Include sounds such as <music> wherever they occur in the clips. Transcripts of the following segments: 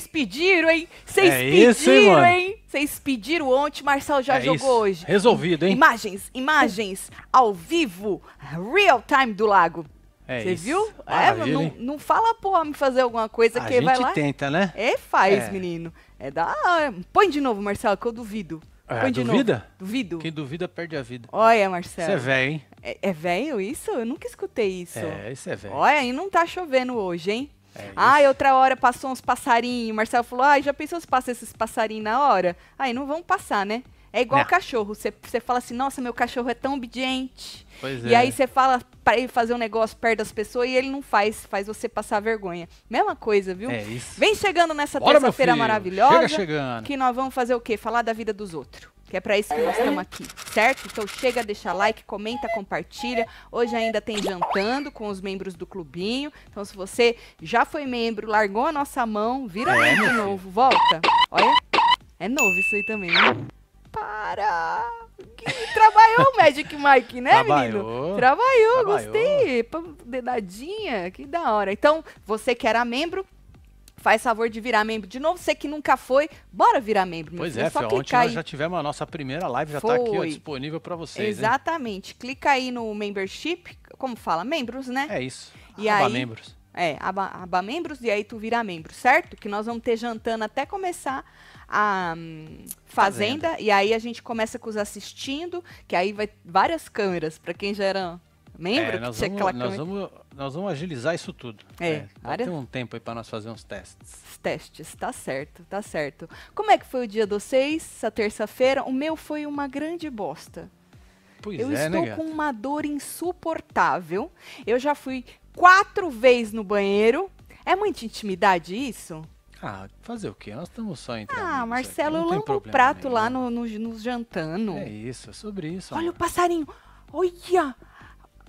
Vocês pediram, hein? Vocês é pediram, isso, hein? Vocês pediram ontem, Marcel já é jogou isso. hoje. Resolvido, hein? Imagens, imagens ao vivo, real time do lago. É Você é viu? é, não, não fala porra me fazer alguma coisa a que vai lá. A gente tenta, né? É, faz, é. menino. É da hora. Põe de novo, Marcelo, que eu duvido. É, Põe de duvida? Novo. Duvido. Quem duvida perde a vida. Olha, Marcelo. Você é velho, hein? É, é velho isso? Eu nunca escutei isso. É, isso é velho. Olha, e não tá chovendo hoje, hein? É ah, outra hora passou uns passarinhos. Marcelo falou: ah, já pensou se passa esses passarinhos na hora? Aí não vão passar, né? É igual cachorro. Você fala assim, nossa, meu cachorro é tão obediente. Pois e é. aí você fala para ele fazer um negócio perto das pessoas e ele não faz, faz você passar vergonha. Mesma coisa, viu? É isso. Vem chegando nessa terça-feira maravilhosa. Chega chegando. Que nós vamos fazer o quê? Falar da vida dos outros que é para isso que nós estamos aqui, certo? Então chega, deixa like, comenta, compartilha. Hoje ainda tem jantando com os membros do clubinho. Então se você já foi membro, largou a nossa mão, vira é, de novo, volta. Olha, é novo isso aí também, né? Para! Trabalhou o Magic Mike, né, Trabalhou. menino? Trabalhou, Trabalhou, gostei. Dedadinha, que da hora. Então, você que era membro, Faz favor de virar membro. De novo, você que nunca foi, bora virar membro. Pois é, só clicar ontem aí. nós já tivemos a nossa primeira live, já está aqui ó, disponível para vocês. Exatamente. Hein? Clica aí no membership, como fala? Membros, né? É isso. E aba aí, membros. É, aba, aba membros e aí tu vira membro, certo? Que nós vamos ter jantando até começar a hum, fazenda, fazenda, E aí a gente começa com os assistindo, que aí vai várias câmeras, para quem já era Membro? É, nós, vamos, nós, vamos, nós vamos agilizar isso tudo. É, é. Tem um tempo aí para nós fazer uns testes. Testes, tá certo, tá certo. Como é que foi o dia dos seis, essa terça-feira? O meu foi uma grande bosta. Pois eu é, né, estou né, com uma dor insuportável. Eu já fui quatro vezes no banheiro. É muita intimidade isso? Ah, fazer o quê? Nós estamos só entrando. Ah, Marcelo, eu lambo o prato nenhum. lá nos no, no jantando. É isso, é sobre isso. Olha amor. o passarinho. Olha!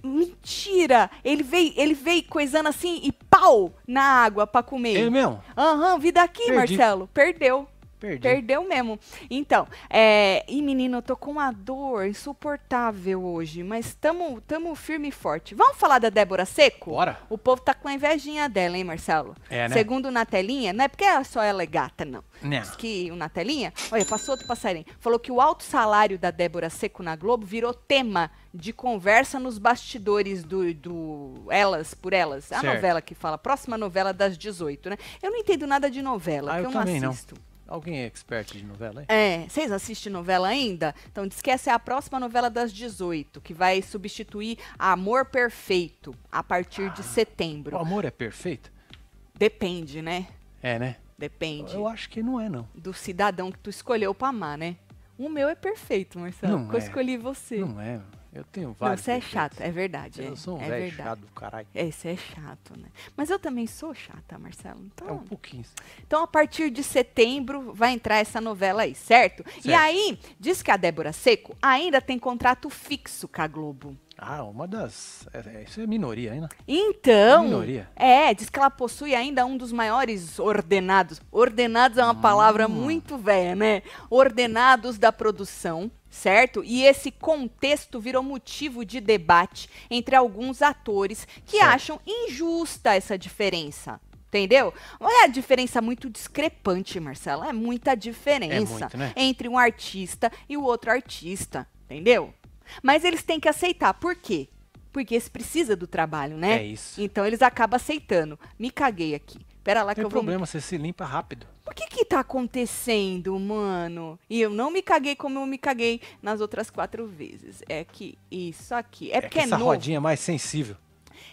Mentira! Ele veio, ele veio coisando assim e pau na água pra comer. Ele mesmo? Aham, uhum, vi daqui, Perdi. Marcelo. Perdeu. Perdi. Perdeu mesmo. Então, é, e menino, eu tô com uma dor insuportável hoje, mas tamo, tamo firme e forte. Vamos falar da Débora Seco? Bora. O povo tá com a invejinha dela, hein, Marcelo? É, né? Segundo na telinha, não é porque só ela é gata, não. Não. Né. Diz que o Natelinha olha, passou outro passarinho. Falou que o alto salário da Débora Seco na Globo virou tema de conversa nos bastidores do, do Elas por Elas, a certo. novela que fala, próxima novela das 18, né? Eu não entendo nada de novela, ah, que eu, eu não assisto. Não. Alguém é expert de novela, hein? É, vocês assistem novela ainda? Então diz que essa é a próxima novela das 18, que vai substituir Amor Perfeito a partir ah, de setembro. O amor é perfeito? Depende, né? É, né? Depende. Eu acho que não é, não. Do cidadão que tu escolheu pra amar, né? O meu é perfeito, Marcelo. Não eu é. escolhi você. Não é. Eu tenho vários. Não, você é chato, é verdade. Eu é, sou um é velho verdade. chato do caralho. esse é, é chato, né? Mas eu também sou chata, Marcelo. Então... É um pouquinho. Sim. Então, a partir de setembro, vai entrar essa novela aí, certo? certo? E aí, diz que a Débora Seco ainda tem contrato fixo com a Globo. Ah, uma das. É, é, isso é minoria ainda. Então. minoria. É, diz que ela possui ainda um dos maiores ordenados. Ordenados é uma hum. palavra muito velha, né? Ordenados da produção certo? E esse contexto virou motivo de debate entre alguns atores que certo. acham injusta essa diferença. Entendeu? É a diferença muito discrepante, Marcela. É muita diferença é muito, né? entre um artista e o outro artista. Entendeu? Mas eles têm que aceitar. Por quê? Porque se precisa do trabalho, né? É isso. Então eles acabam aceitando. Me caguei aqui. Pera lá que eu problema, vou. Não problema, você se limpa rápido o que que tá acontecendo, mano? E eu não me caguei como eu me caguei nas outras quatro vezes. É que isso aqui. É, é porque é essa novo. rodinha é mais sensível.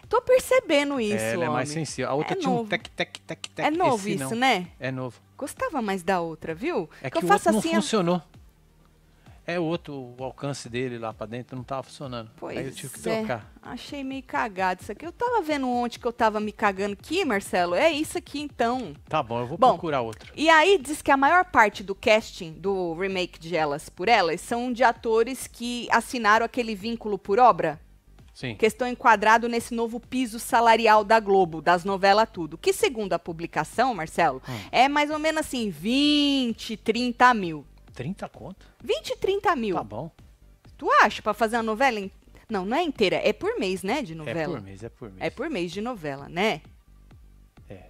Tô percebendo isso. É, ela homem. é mais sensível. A outra é tinha novo. um tec, tec, tec, tec. É novo Esse, isso, não. né? É novo. Gostava mais da outra, viu? É que, que eu faço assim. Não funcionou é outro o alcance dele lá para dentro, não tava funcionando. Pois Aí eu tive que é. trocar. É. Achei meio cagado isso aqui. Eu tava vendo ontem que eu tava me cagando aqui, Marcelo. É isso aqui então. Tá bom, eu vou bom, procurar outro. E aí diz que a maior parte do casting do remake de Elas por Elas são de atores que assinaram aquele vínculo por obra. Sim. Que estão enquadrados nesse novo piso salarial da Globo, das novelas tudo. Que, segundo a publicação, Marcelo, hum. é mais ou menos assim, 20, 30 mil. 30 conto? 20, 30 mil. Tá bom. Tu acha pra fazer uma novela? In... Não, não é inteira. É por mês, né? De novela. É por mês, é por mês. É por mês de novela, né? É.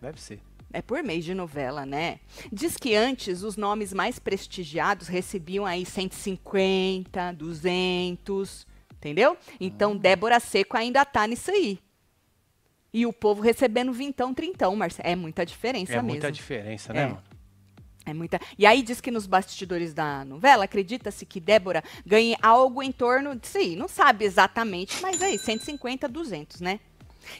Deve ser. É por mês de novela, né? Diz que antes os nomes mais prestigiados recebiam aí 150, 200, entendeu? Então hum. Débora Seco ainda tá nisso aí. E o povo recebendo vintão, trintão, Marcelo. É muita diferença é mesmo. É muita diferença, né, é. mano? É muita. E aí diz que nos bastidores da novela, acredita-se que Débora ganhe algo em torno de, sim, não sabe exatamente, mas aí 150, 200, né?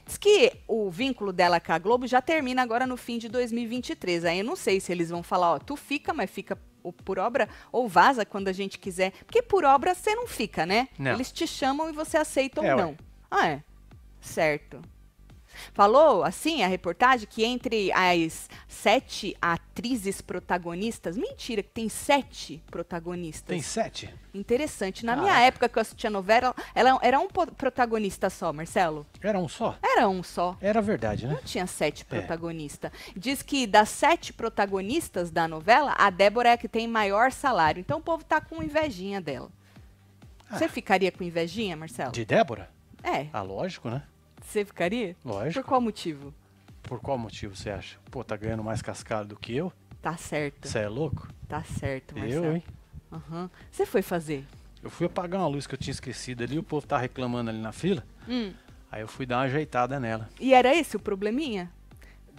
Diz que o vínculo dela com a Globo já termina agora no fim de 2023. Aí eu não sei se eles vão falar, ó, tu fica, mas fica por obra ou vaza quando a gente quiser. Porque por obra você não fica, né? Não. Eles te chamam e você aceita ou é, não. Ué. Ah, é. Certo. Falou, assim, a reportagem, que entre as sete atrizes protagonistas. Mentira, que tem sete protagonistas. Tem sete? Interessante. Na ah. minha é. época que eu assistia novela, ela era um protagonista só, Marcelo. Era um só? Era um só. Era verdade, né? Não tinha sete é. protagonistas. Diz que das sete protagonistas da novela, a Débora é a que tem maior salário. Então o povo tá com invejinha dela. Ah. Você ficaria com invejinha, Marcelo? De Débora? É. Ah, lógico, né? Você ficaria? Lógico. Por qual motivo? Por qual motivo você acha? Pô, tá ganhando mais cascada do que eu? Tá certo. Você é louco? Tá certo, Marcelo. Eu, hein? Aham. Você foi fazer? Eu fui apagar uma luz que eu tinha esquecido ali, o povo tá reclamando ali na fila. Hum. Aí eu fui dar uma ajeitada nela. E era esse o probleminha?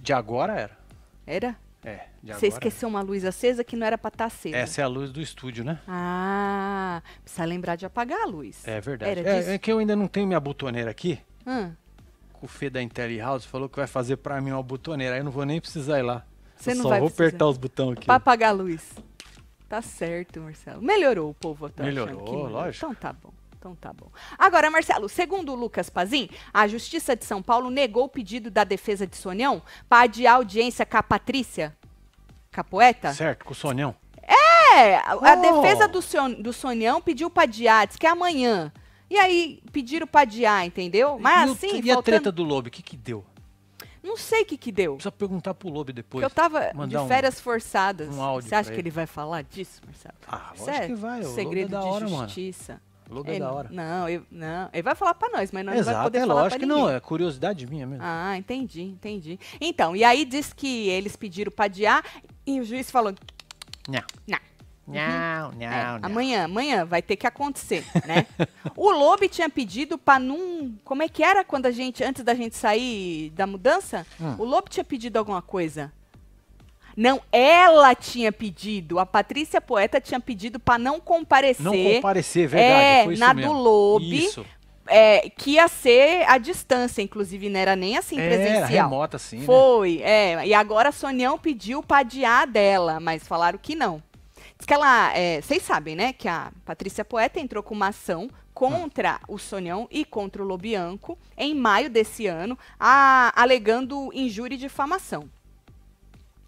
De agora era. Era? É, de Você esqueceu era. uma luz acesa que não era pra estar tá acesa. Essa é a luz do estúdio, né? Ah, precisa lembrar de apagar a luz. É verdade. É, é, que eu ainda não tenho minha botoneira aqui. Hum o Fê da Intelli House falou que vai fazer para mim uma botoneira. Aí eu não vou nem precisar ir lá. Você eu não só vai vou precisar. apertar os botões aqui. Pra apagar a luz. Tá certo, Marcelo. Melhorou o povo, tá Melhorou, lógico. Então tá bom. Então tá bom. Agora, Marcelo, segundo Lucas Pazin, a Justiça de São Paulo negou o pedido da defesa de Sonhão para adiar audiência com a Patrícia poeta. Certo, com o Sonhão. É, a, oh. defesa do, son, do Sonhão pediu para adiar, diz que é amanhã. E aí pediram pra adiar, entendeu? Mas e assim. O, e faltando... a treta do Lobo, o que que deu? Não sei o que que deu. Precisa perguntar pro Lobo depois. Eu tava de férias um, forçadas. Um áudio Você acha que ele. vai falar disso, Marcelo? Ah, acho é que vai. O é segredo é da hora, de justiça. Mano. é da hora. Não, eu, não, ele vai falar pra nós, mas nós Exato, não vai poder é falar lógico pra ninguém. não, é curiosidade minha mesmo. Ah, entendi, entendi. Então, e aí diz que eles pediram pra adiar e o juiz falou... Não. Não. Não, uhum. não, é, não. Amanhã, amanhã vai ter que acontecer, né? o Lobe tinha pedido para não, como é que era quando a gente antes da gente sair da mudança? Hum. O Lobe tinha pedido alguma coisa. Não, ela tinha pedido, a Patrícia Poeta tinha pedido para não comparecer. Não comparecer, verdade, é, na do Lobe. Isso. É, que ia ser a distância, inclusive, não era nem assim é, presencial. remota, sim. Né? Foi, né? é. E agora a Sonião pediu para adiar dela, mas falaram que não que ela, é, vocês sabem, né, que a Patrícia Poeta entrou com uma ação contra o Sonhão e contra o Lobianco em maio desse ano, a, alegando injúria e difamação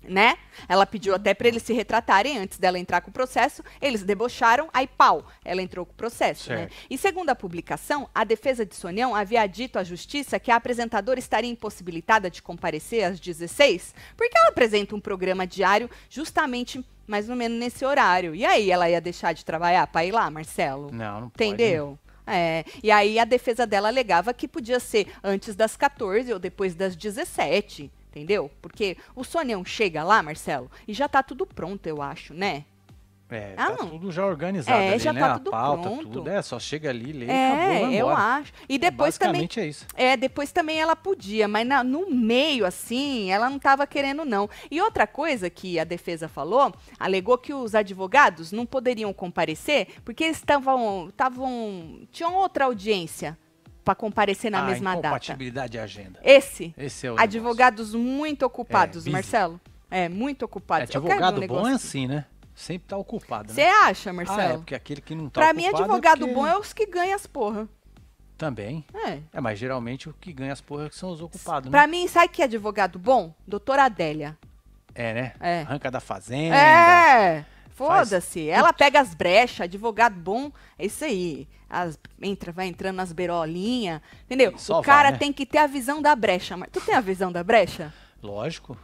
né? Ela pediu até para eles se retratarem antes dela entrar com o processo. Eles debocharam, aí pau, ela entrou com o processo. Né? E segundo a publicação, a defesa de Sonião havia dito à justiça que a apresentadora estaria impossibilitada de comparecer às 16, porque ela apresenta um programa diário justamente mais ou menos nesse horário. E aí ela ia deixar de trabalhar para ir lá, Marcelo? Não, não né? Entendeu? Pode. É, e aí a defesa dela alegava que podia ser antes das 14 ou depois das 17 entendeu? Porque o Sonião chega lá, Marcelo, e já tá tudo pronto, eu acho, né? É, ah, tá tudo já organizado é, ali, já né? Tá tudo a pauta, pronto. tudo. É, só chega ali, lê, é, acabou, eu acho. E é, depois também... é isso. É, depois também ela podia, mas na, no meio, assim, ela não estava querendo, não. E outra coisa que a defesa falou, alegou que os advogados não poderiam comparecer porque eles estavam... tinham outra audiência para comparecer na ah, mesma data. Compatibilidade de é agenda. Esse. Esse é o Advogados negócio. muito é, ocupados, é, Marcelo. É, muito ocupados. É, advogado um bom é assim, né? Sempre tá ocupado, Você né? acha, Marcelo? Ah, é, porque aquele que não tá pra ocupado... Pra é mim, advogado porque... bom é os que ganham as porra. Também. É. é. mas geralmente o que ganha as porras são os ocupados, pra né? Pra mim, sabe que é advogado bom? Doutora Adélia. É, né? É. Arranca da fazenda. É. Foda-se. Ela pega as brechas, advogado bom, é isso aí. As, entra, vai entrando nas berolinhas, entendeu? Só o cara vai, né? tem que ter a visão da brecha. Mas tu tem a visão da brecha? Lógico.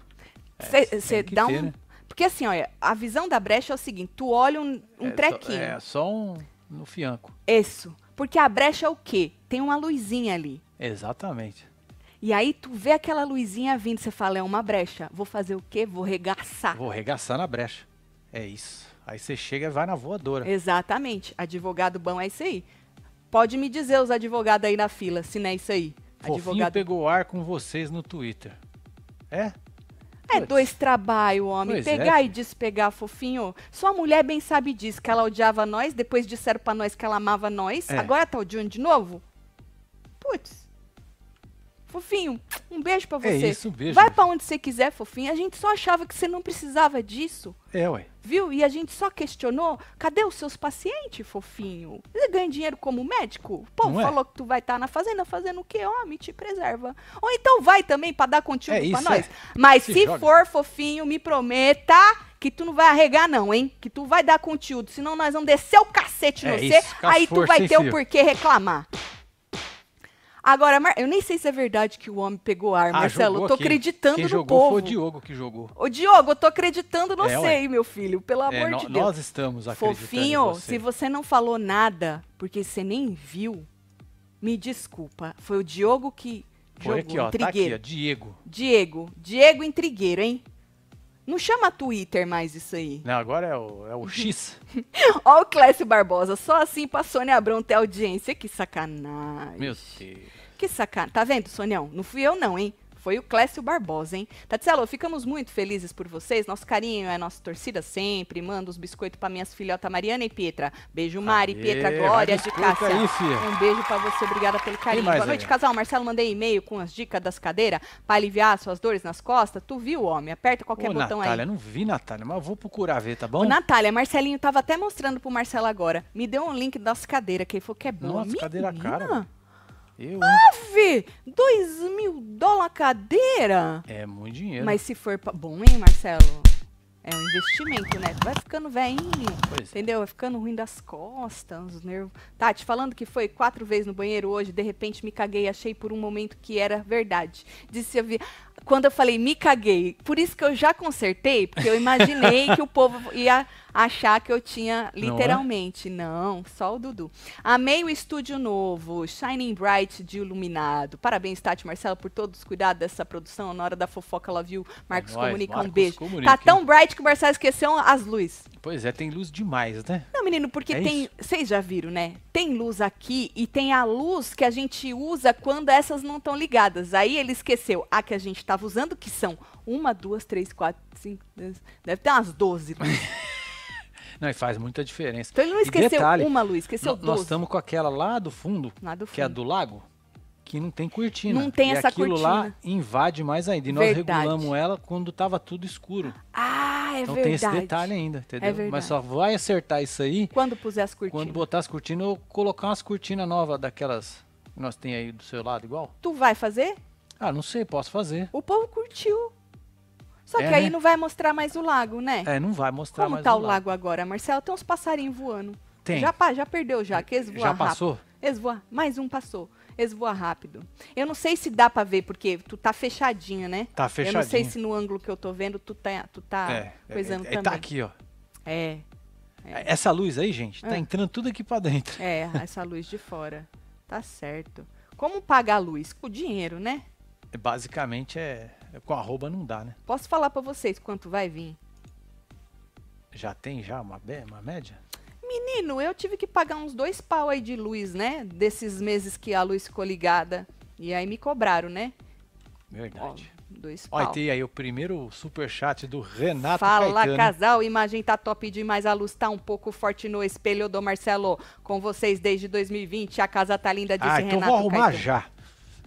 Você é, dá ter, um. Né? Porque assim, olha, a visão da brecha é o seguinte: tu olha um, um é, trequinho. É, só um no fianco. Isso. Porque a brecha é o quê? Tem uma luzinha ali. Exatamente. E aí tu vê aquela luzinha vindo, você fala, é uma brecha. Vou fazer o quê? Vou regaçar. Vou regaçar na brecha. É isso. Aí você chega e vai na voadora. Exatamente. Advogado bom é isso aí. Pode me dizer os advogados aí na fila, se não é isso aí. Fofinho advogado... pegou ar com vocês no Twitter. É? É pois. dois trabalho, homem. Pois pegar é. e despegar, fofinho. Sua mulher bem sabe disso, que ela odiava nós, depois disseram para nós que ela amava nós. É. Agora tá odiando de novo? Putz. Fofinho, um beijo para é você. É isso, um beijo. Vai para onde você quiser, fofinho. A gente só achava que você não precisava disso. É, ué. Viu? E a gente só questionou, cadê os seus pacientes, fofinho? Você ganha dinheiro como médico? Pô, não é? falou é? que tu vai estar tá na fazenda fazendo o quê? Homem, te preserva. Ou então vai também para dar conteúdo é para nós. É. Mas se, se for, fofinho, me prometa que tu não vai arregar não, hein? Que tu vai dar conteúdo, senão nós vamos descer o cacete é no você, aí tu vai ter o porquê reclamar. Agora, eu nem sei se é verdade que o homem pegou ar, ah, Marcelo. Eu tô aqui. acreditando Quem no jogou povo. Foi o Diogo que jogou. O Diogo, eu tô acreditando, não é, sei, meu filho. Pelo é, amor é, de Deus. Nós estamos acreditando. Fofinho, você. se você não falou nada, porque você nem viu, me desculpa. Foi o Diogo que foi jogou. Aqui, ó, intrigueiro. Tá aqui, ó, Diego. Diego. Diego intrigueiro, hein? Não chama Twitter mais isso aí. Não, agora é o, é o X. <laughs> Ó o Clécio Barbosa. Só assim pra Sônia Abrão ter audiência. Que sacanagem. Meu Deus. Que sacanagem. Tá vendo, Sonião? Não fui eu não, hein? Foi o Clécio Barbosa, hein? Tatselo, ficamos muito felizes por vocês. Nosso carinho é nossa torcida sempre. Manda os biscoitos para minhas filhotas Mariana e Pietra. Beijo, Mari, Aê, Pietra, Glória de Cássia. Aí, um beijo para você, obrigada pelo carinho. Boa noite, aí? casal. Marcelo, mandei e-mail com as dicas das cadeiras para aliviar suas dores nas costas. Tu viu, homem? Aperta qualquer Ô, botão Natália, aí. Natália, não vi, Natália, mas vou procurar ver, tá bom? Ô, Natália, Marcelinho tava até mostrando pro Marcelo agora. Me deu um link das cadeiras, que ele falou que é bom. Nossa, Menina. cadeira cara. Eu? Ave! Dois mil dólares cadeira? É muito dinheiro. Mas se for pra... bom, hein, Marcelo? É um investimento, né? Vai ficando velhinho, é. entendeu? Vai ficando ruim das costas, os nervos. Tá, te falando que foi quatro vezes no banheiro hoje, de repente me caguei, achei por um momento que era verdade. Disse a vi quando eu falei me caguei, por isso que eu já consertei, porque eu imaginei que o <laughs> povo ia achar que eu tinha literalmente. Não, é? Não, só o Dudu. Amei o estúdio novo, Shining Bright de Iluminado. Parabéns, Tati Marcelo por todos os cuidados dessa produção. Na hora da fofoca, ela viu. Marcos é nóis, Comunica, Marcos um beijo. Comunica. Tá tão bright que o Marcelo esqueceu as luzes. Pois é, tem luz demais, né? Não, menino, porque é tem. Vocês já viram, né? Tem luz aqui e tem a luz que a gente usa quando essas não estão ligadas. Aí ele esqueceu a que a gente estava usando, que são uma, duas, três, quatro, cinco, deve ter umas doze luzes. <laughs> Não, e faz muita diferença. Então ele não esqueceu detalhe, uma luz, esqueceu duas. Nós estamos com aquela lá do fundo, lá do fundo, que é a do lago, que não tem cortina. Não tem e essa aquilo cortina. aquilo lá invade mais ainda. E nós regulamos ela quando estava tudo escuro. Ah! Ah, é então verdade. tem esse detalhe ainda, entendeu? É Mas só vai acertar isso aí. Quando puser as cortinas. Quando botar as cortinas, eu colocar umas cortinas novas daquelas que nós tem aí do seu lado igual. Tu vai fazer? Ah, não sei, posso fazer. O povo curtiu. Só é, que aí né? não vai mostrar mais o lago, né? É, não vai mostrar Como mais tá o lago. Como tá o lago agora, Marcelo? Tem uns passarinhos voando. Tem. Já, já perdeu já, que eles voam Já passou? Rápido. Eles voam. Mais um passou esvoa rápido. Eu não sei se dá para ver, porque tu tá fechadinho, né? Tá fechadinho. Eu não sei se no ângulo que eu tô vendo tu tá, tu tá é, é coisando é, é, tá também. Tá aqui, ó. É. é. Essa luz aí, gente, tá ah. entrando tudo aqui para dentro. É, essa luz de fora. Tá certo. Como pagar a luz? Com dinheiro, né? É, basicamente é, é, com arroba não dá, né? Posso falar para vocês quanto vai vir? Já tem já uma, uma média? Menino, eu tive que pagar uns dois pau aí de luz, né? Desses meses que a luz ficou ligada. E aí me cobraram, né? Verdade. Ó, dois pau. Olha tem aí o primeiro superchat do Renato Fala, Caetano. casal. Imagem tá top demais. A luz tá um pouco forte no espelho do Marcelo. Com vocês desde 2020. A casa tá linda, disse ah, então Renato vou arrumar Caetano. já.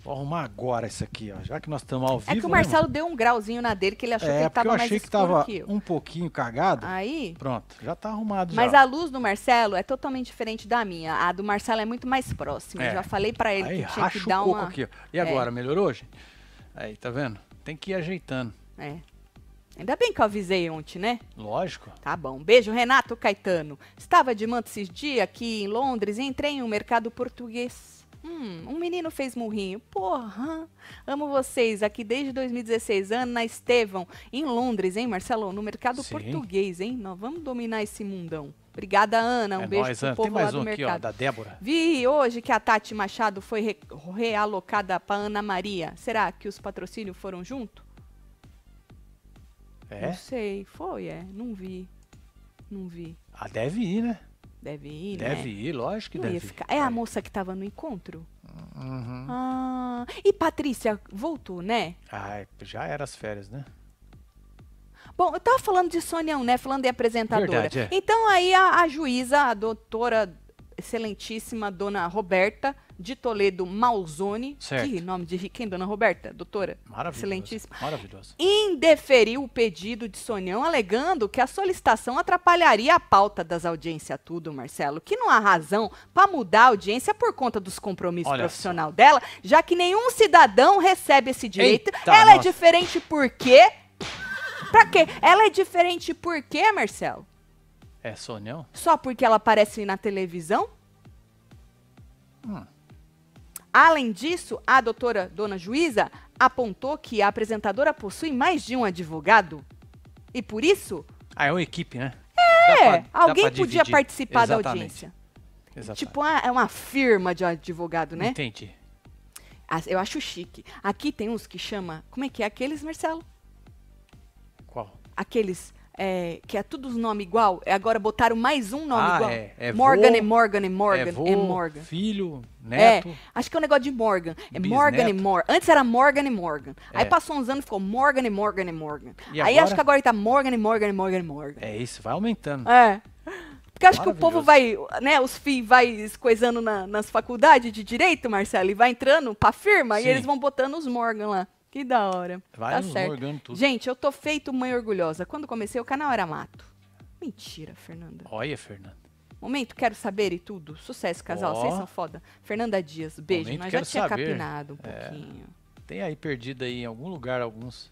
Vou arrumar agora isso aqui, ó. Já que nós estamos ao vivo. É que o né, Marcelo né, deu um grauzinho na dele que ele achou é, que ele tava eu achei mais que tava que um pouquinho cagado. Aí. Pronto, já tá arrumado Mas já. a luz do Marcelo é totalmente diferente da minha. A do Marcelo é muito mais próxima. É. Já falei para ele Aí, que tinha que dar um uma aqui, E agora é. melhorou, gente? Aí, tá vendo? Tem que ir ajeitando. É. Ainda bem que eu avisei ontem, né? Lógico. Tá bom. Beijo, Renato Caetano. Estava de manto esses dias aqui em Londres e entrei em um mercado português. Hum, um menino fez murrinho. Porra, amo vocês aqui desde 2016. Ana Estevão, em Londres, hein, Marcelo? No mercado é Sim. português, hein? Nós vamos dominar esse mundão. Obrigada, Ana. Um é beijo nóis, pro Ana. povo Tem mais lá um aqui, Ó, da Débora. Vi hoje que a Tati Machado foi re realocada para Ana Maria. Será que os patrocínios foram junto? É? Não sei. Foi, é. Não vi. Não vi. Ah, deve ir, né? Deve ir, né? Deve né? ir, lógico que Não deve ficar. É a moça que estava no encontro? Uhum. Ah, e Patrícia voltou, né? Ah, já era as férias, né? Bom, eu estava falando de Sônia né? Falando de apresentadora. Verdade, é. Então aí a, a juíza, a doutora excelentíssima dona Roberta de Toledo Malzone. Certo. Que nome de quem, dona Roberta? Doutora? Maravilhosa. Excelentíssima. Maravilhoso. Indeferiu o pedido de Sonhão, alegando que a solicitação atrapalharia a pauta das audiências tudo, Marcelo. Que não há razão para mudar a audiência por conta dos compromissos profissionais profissional dela, já que nenhum cidadão recebe esse direito. Eita, Ela é nossa. é diferente por quê? Pra quê? Ela é diferente por quê, Marcelo? É Sonhão? Só porque ela aparece na televisão? Hum. Além disso, a doutora Dona Juíza apontou que a apresentadora possui mais de um advogado. E por isso. Ah, é uma equipe, né? É! Pra, alguém podia participar Exatamente. da audiência. Exatamente. Tipo, ah, é uma, uma firma de advogado, né? Entendi. Ah, eu acho chique. Aqui tem uns que chama. Como é que é? Aqueles, Marcelo? Qual? Aqueles é, que é tudo os nomes igual, é agora botaram mais um nome ah, igual. É, é, é Morgan vô, e Morgan e Morgan é vô, e Morgan. Filho, é, neto. É, acho que é um negócio de Morgan. É bisneto. Morgan e Morgan. Antes era Morgan e Morgan. Aí passou uns anos e ficou Morgan e Morgan e Morgan. E Aí agora? acho que agora tá Morgan e Morgan e Morgan e Morgan. É isso, vai aumentando. É. Porque acho que o povo vai, né, os filhos vai coisando na, nas faculdades de direito, Marcelo, e vai entrando pra firma Sim. e eles vão botando os Morgan lá. Que da hora. Vai tá certo. tudo. Gente, eu tô feito mãe orgulhosa. Quando comecei, o canal era mato. Mentira, Fernanda. Olha, Fernanda. Momento, quero saber e tudo. Sucesso, casal. Vocês são foda. Fernanda Dias, beijo. Momento, já tinha saber. capinado um é. pouquinho. Tem aí perdida aí em algum lugar alguns.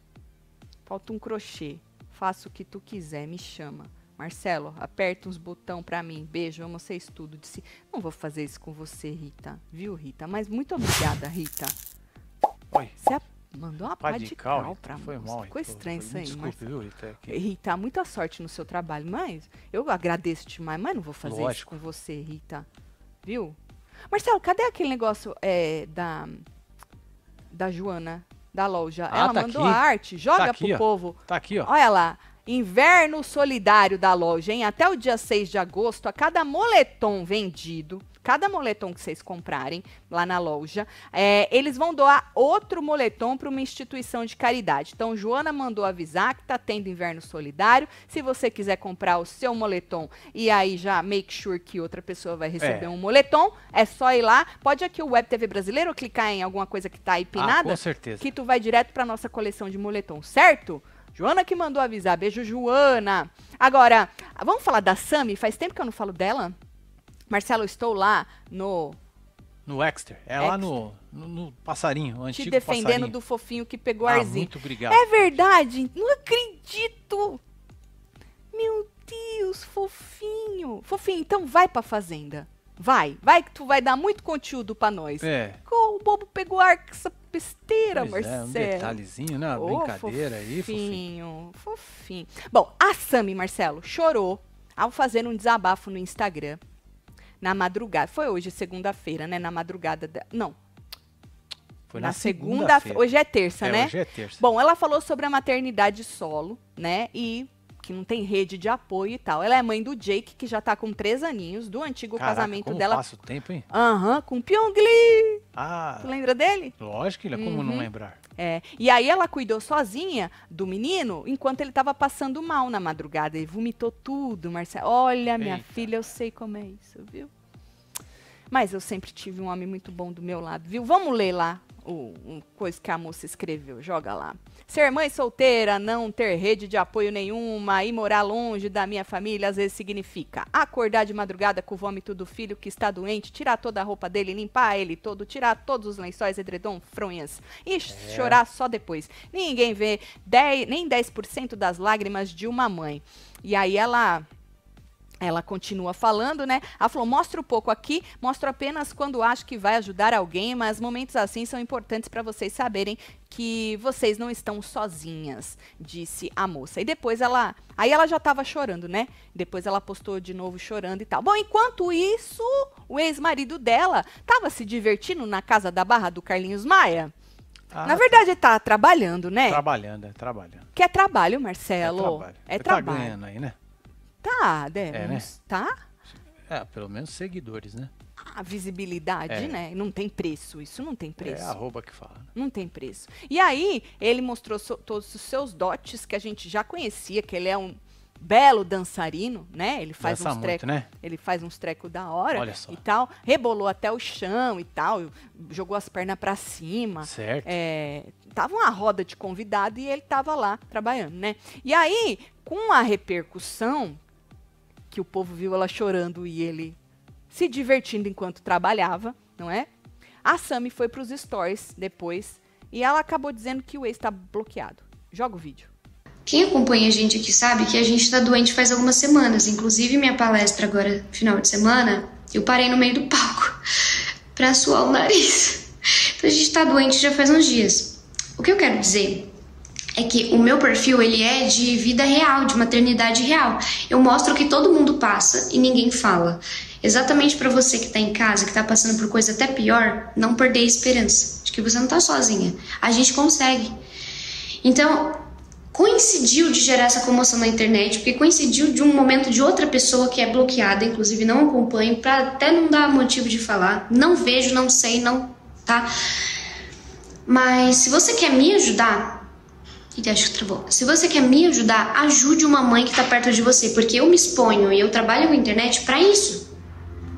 Falta um crochê. Faça o que tu quiser, me chama. Marcelo, aperta uns botão pra mim. Beijo, amo vocês tudo. Disse, não vou fazer isso com você, Rita. Viu, Rita? Mas muito obrigada, Rita. Oi. Você é Mandou uma pá, pá de, de cal, cal pra Foi mal, Ficou estranho isso aí, Desculpe, viu, Rita? É Rita, muita sorte no seu trabalho, mas eu agradeço demais, mas não vou fazer Lógico. isso com você, Rita. Viu? Marcelo, cadê aquele negócio é, da, da Joana, da loja? Ah, Ela tá mandou aqui. a arte, tá joga tá aqui, pro ó. povo. Tá aqui, ó. Olha lá. Inverno solidário da loja, hein? Até o dia 6 de agosto, a cada moletom vendido cada moletom que vocês comprarem lá na loja, é, eles vão doar outro moletom para uma instituição de caridade. Então, Joana mandou avisar que está tendo inverno solidário. Se você quiser comprar o seu moletom e aí já make sure que outra pessoa vai receber é. um moletom, é só ir lá. Pode aqui o Web TV Brasileiro clicar em alguma coisa que está aí pinada. Ah, com certeza. Que tu vai direto para nossa coleção de moletom, certo? Joana que mandou avisar. Beijo, Joana. Agora, vamos falar da Sami? Faz tempo que eu não falo dela. Marcelo, estou lá no. No Exter. É Exter. lá no, no, no passarinho, o antigo Te defendendo passarinho. do fofinho que pegou ah, arzinho. Muito obrigado. É verdade, não acredito. Meu Deus, fofinho. Fofinho, então vai pra fazenda. Vai, vai que tu vai dar muito conteúdo pra nós. É. Como o bobo pegou ar com essa besteira, pois Marcelo. É, um detalhezinho, né? Uma oh, brincadeira fofinho, aí, fofinho. Fofinho, fofinho. Bom, a Sami, Marcelo, chorou ao fazer um desabafo no Instagram na madrugada. Foi hoje, segunda-feira, né? Na madrugada. Da, não. Foi na, na segunda. segunda hoje é terça, é, né? Hoje é terça. Bom, ela falou sobre a maternidade solo, né? E que não tem rede de apoio e tal. Ela é mãe do Jake, que já tá com três aninhos, do antigo Caraca, casamento como dela. Passa o tempo, hein? Aham, uhum, com Pyong Lee. Ah. Tu lembra dele? Lógico, ele é como uhum. não lembrar. É. E aí ela cuidou sozinha do menino enquanto ele tava passando mal na madrugada. Ele vomitou tudo, Marcelo. Olha, minha Eita. filha, eu sei como é isso, viu? Mas eu sempre tive um homem muito bom do meu lado, viu? Vamos ler lá um coisa que a moça escreveu, joga lá. Ser mãe solteira, não ter rede de apoio nenhuma e morar longe da minha família às vezes significa acordar de madrugada com o vômito do filho que está doente, tirar toda a roupa dele, limpar ele todo, tirar todos os lençóis, edredom, fronhas e é. chorar só depois. Ninguém vê 10, nem 10% das lágrimas de uma mãe. E aí ela ela continua falando, né? Ela falou: mostra um pouco aqui, mostro apenas quando acho que vai ajudar alguém, mas momentos assim são importantes para vocês saberem que vocês não estão sozinhas, disse a moça. E depois ela. Aí ela já estava chorando, né? Depois ela postou de novo chorando e tal. Bom, enquanto isso, o ex-marido dela estava se divertindo na casa da barra do Carlinhos Maia. Ah, Na tá. verdade, tá. trabalhando, né? Trabalhando, é trabalhando. Que é trabalho, Marcelo. É trabalho. É tá trabalho. Tá ganhando aí, né? Tá, Devons, é, né? tá? É, pelo menos seguidores, né? A visibilidade, é. né? Não tem preço, isso não tem preço. É arroba que fala. Né? Não tem preço. E aí, ele mostrou so, todos os seus dotes que a gente já conhecia, que ele é um belo dançarino, né? Ele faz Dança uns trecos, né? ele faz uns trecos da hora e tal. Rebolou até o chão e tal, jogou as pernas para cima. Certo. É, tava uma roda de convidado e ele tava lá trabalhando, né? E aí, com a repercussão que o povo viu ela chorando e ele se divertindo enquanto trabalhava, não é? A Sami foi para os stories depois e ela acabou dizendo que o ex está bloqueado. Joga o vídeo. Quem acompanha a gente aqui sabe que a gente está doente faz algumas semanas. Inclusive, minha palestra agora, final de semana, eu parei no meio do palco para suar o nariz. Então, a gente está doente já faz uns dias. O que eu quero dizer é que o meu perfil ele é de vida real, de maternidade real. Eu mostro que todo mundo passa e ninguém fala. Exatamente para você que está em casa, que está passando por coisa até pior, não perder a esperança de que você não está sozinha. A gente consegue. Então, coincidiu de gerar essa comoção na internet, porque coincidiu de um momento de outra pessoa que é bloqueada, inclusive não acompanha para até não dar motivo de falar. Não vejo, não sei, não tá. Mas se você quer me ajudar, e acho que travou. Se você quer me ajudar, ajude uma mãe que está perto de você, porque eu me exponho e eu trabalho com a internet para isso,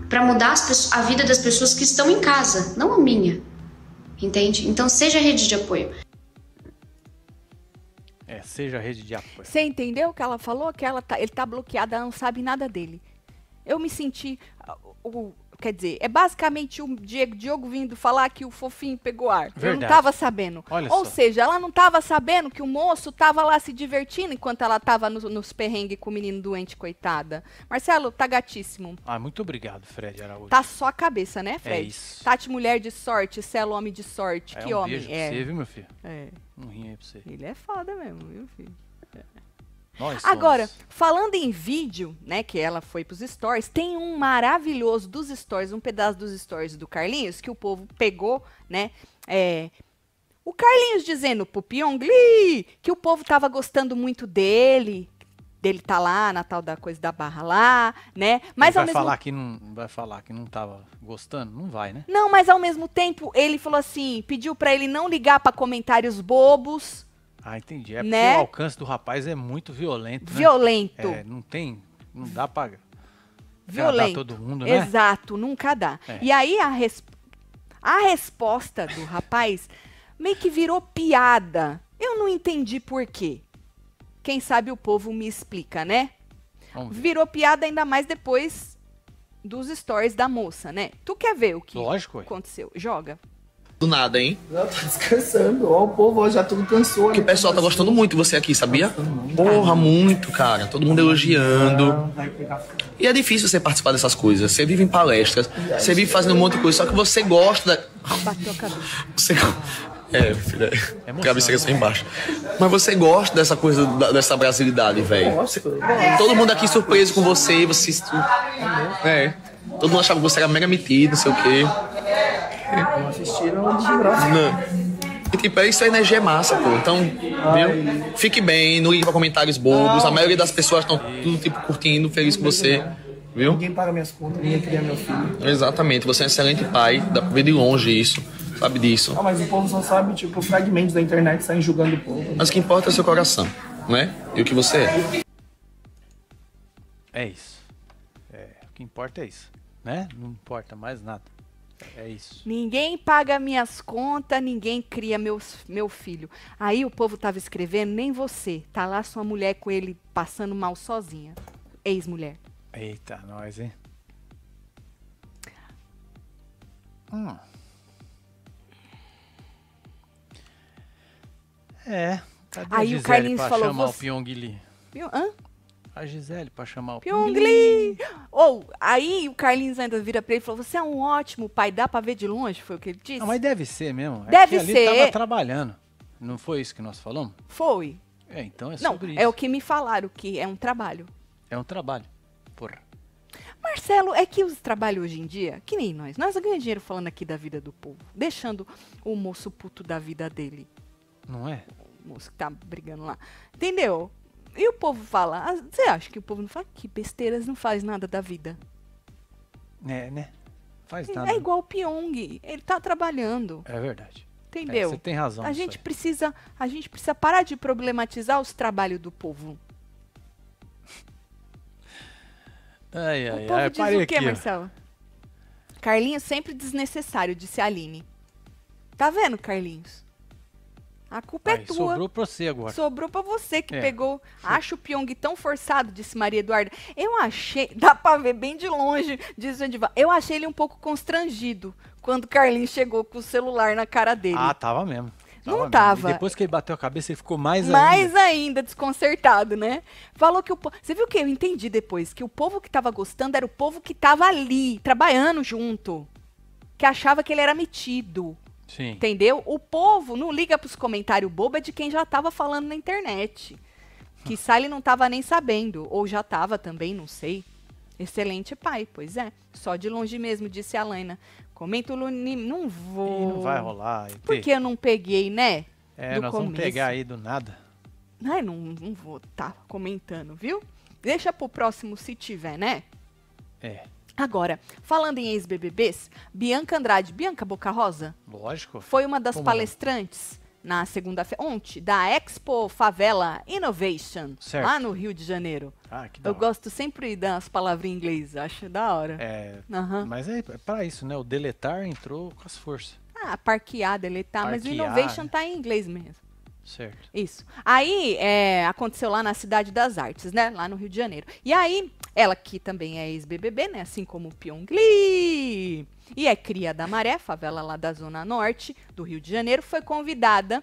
para mudar pessoas, a vida das pessoas que estão em casa, não a minha, entende? Então seja rede de apoio. É, seja rede de apoio. Você entendeu o que ela falou? Que ela tá, ele tá bloqueado, ela não sabe nada dele. Eu me senti. O, Quer dizer, é basicamente o Diego, Diogo vindo falar que o fofinho pegou ar. Verdade. Eu não estava sabendo. Olha Ou só. seja, ela não estava sabendo que o moço estava lá se divertindo enquanto ela estava no, nos perrengues com o menino doente, coitada. Marcelo, tá gatíssimo. Ah, muito obrigado, Fred Araújo. Tá só a cabeça, né, é Fred? É isso. Tati, mulher de sorte, Celo, homem de sorte. É, que um homem. Beijo é. pra você, viu, meu filho? É. Um rim aí pra você. Ele é foda mesmo, viu, filho? É. Nós Agora, somos. falando em vídeo, né, que ela foi pros stories, tem um maravilhoso dos stories, um pedaço dos stories do Carlinhos, que o povo pegou, né, é, o Carlinhos dizendo pro Pyongli que o povo tava gostando muito dele, dele tá lá, na tal da coisa da barra lá, né? Mas vai ao mesmo... falar que não vai falar que não tava gostando, não vai, né? Não, mas ao mesmo tempo ele falou assim, pediu para ele não ligar para comentários bobos, ah, entendi. É né? porque o alcance do rapaz é muito violento. Né? Violento. É, não tem, não dá para violento. todo mundo, né? Exato, nunca dá. É. E aí a, res... a resposta do rapaz meio que virou piada. Eu não entendi por quê. Quem sabe o povo me explica, né? Virou piada ainda mais depois dos stories da moça, né? Tu quer ver o que Lógico, aconteceu? Joga. Do nada, hein? Não, tá descansando. Ó, o povo ó, já tudo cansou. Porque o né? pessoal tá, tá gostando muito de você aqui, sabia? Tá muito. Porra, muito, cara. Todo mundo elogiando. E é difícil você participar dessas coisas. Você vive em palestras, você vive é. fazendo um monte de coisa, só que você gosta da. Bateu a cabeça. Você... É, filha. É Cabeça né? só embaixo. Mas você gosta dessa coisa, da, dessa brasilidade, velho? Todo mundo aqui surpreso com você, você. É. Todo mundo achava que você era mega metido, não sei o quê. Não assistiram desgraça. Não. E, tipo, é isso, a energia é massa, pô. Então, viu? Fique bem, não ligue pra comentários bobos. a maioria das pessoas estão tudo, tipo, curtindo, feliz com você. Viu? Ninguém paga minhas contas, ninguém cria meu filho. Exatamente, você é um excelente pai, dá pra ver de longe isso, sabe disso. Ah, mas o povo só sabe, tipo, fragmentos da internet saem julgando o povo. Mas o que importa é o seu coração, né? E o que você é. É isso. É, o que importa é isso, né? Não importa mais nada. É isso. Ninguém paga minhas contas, ninguém cria meus, meu filho. Aí o povo tava escrevendo, nem você. Tá lá sua mulher com ele passando mal sozinha. Ex-mulher. Eita, nós, hein? Hum. É. Cadê Aí o Carlinhos falou. Chamar você... o Pyong Lee? Hã? A Gisele, pra chamar o Pyongli! Ou, oh, aí o Carlinhos ainda vira pra ele e falou, você é um ótimo pai, dá pra ver de longe, foi o que ele disse? Não, mas deve ser mesmo. É deve é que ser. Ele tava trabalhando, não foi isso que nós falamos? Foi. É, então é não, sobre é isso. é o que me falaram, que é um trabalho. É um trabalho, porra. Marcelo, é que os trabalhos hoje em dia, que nem nós, nós ganhamos dinheiro falando aqui da vida do povo, deixando o moço puto da vida dele. Não é? O moço que tá brigando lá. Entendeu? E o povo fala. Ah, você acha que o povo não fala que besteiras não faz nada da vida? É, né? Faz é, nada. É igual o Pyong. Ele tá trabalhando. É verdade. Entendeu? É, você tem razão. A gente, aí. precisa, a gente precisa parar de problematizar os trabalhos do povo. Ai, ai, o povo ai, diz o quê, aqui, Marcelo? Carlinhos sempre desnecessário, disse a Aline. Tá vendo, Carlinhos? A culpa Ai, é tua. Sobrou pra você agora. Sobrou pra você que é. pegou. Acho o Pyong tão forçado, disse Maria Eduarda. Eu achei. Dá pra ver bem de longe, disse o Edivan. Eu achei ele um pouco constrangido quando Carlinhos chegou com o celular na cara dele. Ah, tava mesmo. Tava não tava. E depois que ele bateu a cabeça, ele ficou mais, mais ainda. Mais ainda, desconcertado, né? Falou que o povo. Você viu o que eu entendi depois? Que o povo que tava gostando era o povo que tava ali, trabalhando junto. Que achava que ele era metido. Sim. Entendeu? O povo não liga para os comentários boba é de quem já estava falando na internet. Ah. Que ele não estava nem sabendo, ou já estava também, não sei. Excelente pai, pois é. Só de longe mesmo, disse a Laina. Comenta o Luni, não vou. não vai rolar. E Porque eu não peguei, né? É, do nós começo. vamos pegar aí do nada. Ai, não, não vou estar tá comentando, viu? Deixa pro próximo se tiver, né? É. Agora, falando em ex-BBBs, Bianca Andrade, Bianca Boca Rosa? Lógico. Foi uma das Como palestrantes na segunda-feira, ontem, da Expo Favela Innovation, certo. lá no Rio de Janeiro. Ah, que da Eu hora. gosto sempre das palavras em inglês, acho da hora. É, uhum. mas é, é para isso, né? O deletar entrou com as forças. Ah, parquear, deletar, parquear. mas o Innovation tá em inglês mesmo. Certo. Isso. Aí é, aconteceu lá na Cidade das Artes, né? Lá no Rio de Janeiro. E aí ela que também é ex-BBB, né? Assim como o Pyong Lee. E é cria da Maré, favela lá da Zona Norte do Rio de Janeiro, foi convidada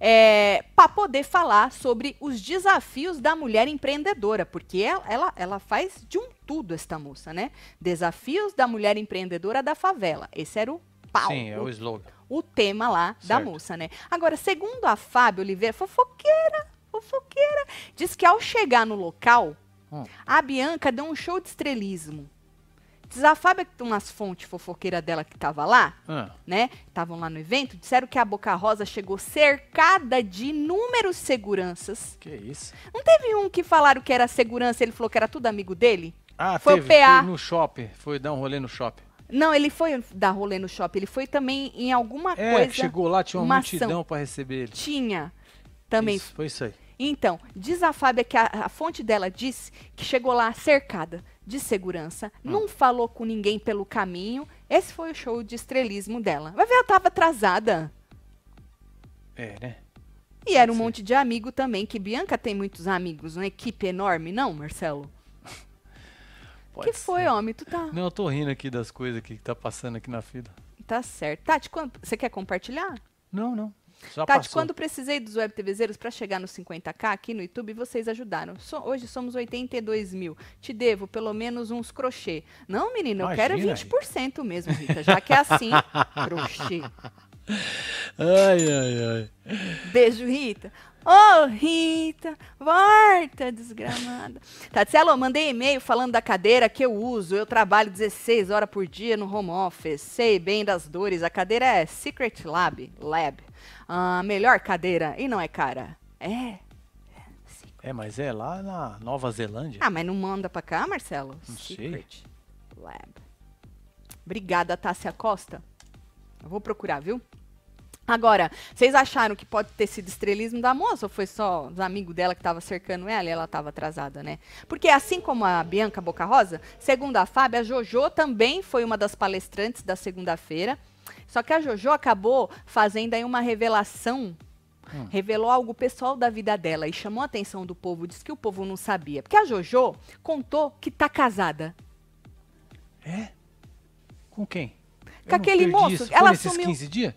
é, para poder falar sobre os desafios da mulher empreendedora, porque ela, ela, ela, faz de um tudo esta moça, né? Desafios da mulher empreendedora da favela. Esse era o pau. Sim, é o slogan. O tema lá certo. da moça, né? Agora, segundo a Fábio Oliveira, fofoqueira, fofoqueira, diz que ao chegar no local, Hum. A Bianca deu um show de estrelismo. Desafaba que umas fontes fofoqueiras dela que tava lá, né? Estavam lá no evento, disseram que a Boca Rosa chegou cercada de inúmeros seguranças. Que isso? Não teve um que falaram que era segurança, ele falou que era tudo amigo dele? Ah, foi teve, o PA. Foi no shopping, foi dar um rolê no shopping. Não, ele foi dar rolê no shopping, ele foi também em alguma é, coisa. Chegou lá, tinha uma, uma multidão para receber ele. Tinha. Também. Isso, foi isso aí. Então, diz a Fábia que a, a fonte dela disse que chegou lá cercada de segurança, hum. não falou com ninguém pelo caminho. Esse foi o show de estrelismo dela. Vai ver, ela tava atrasada. É, né? E era um Sim. monte de amigo também, que Bianca tem muitos amigos, uma equipe enorme, não, Marcelo? O <laughs> que ser. foi, homem? Tu tá. Não, eu tô rindo aqui das coisas que tá passando aqui na fila. Tá certo. Tati, você quer compartilhar? Não, não. Já Tati, passou. quando precisei dos web TVzeiros para chegar nos 50k aqui no YouTube, vocês ajudaram. So, hoje somos 82 mil. Te devo pelo menos uns crochê. Não, menina, eu quero 20% aí. mesmo, Rita, já que é assim. <laughs> crochê. Ai, ai, ai. Beijo, Rita. Ô, oh, Rita, volta, desgramada. Tatielo, é mandei e-mail falando da cadeira que eu uso. Eu trabalho 16 horas por dia no home office. Sei bem das dores. A cadeira é Secret Lab. Lab a ah, melhor cadeira. E não é cara. É. É, mas é lá na Nova Zelândia. Ah, mas não manda pra cá, Marcelo? Não Secret sei. Lab. Obrigada, Tássia Costa. Eu vou procurar, viu? Agora, vocês acharam que pode ter sido estrelismo da moça ou foi só os amigos dela que estavam cercando ela e ela estava atrasada, né? Porque assim como a Bianca Boca Rosa, segundo a Fábio, a Jojo também foi uma das palestrantes da segunda-feira só que a JoJo acabou fazendo aí uma revelação Hum. revelou algo pessoal da vida dela e chamou a atenção do povo, disse que o povo não sabia. Porque a JoJo contou que tá casada. É? Com quem? Com Eu aquele moço. Isso. Ela Foi assumiu. 15 dias?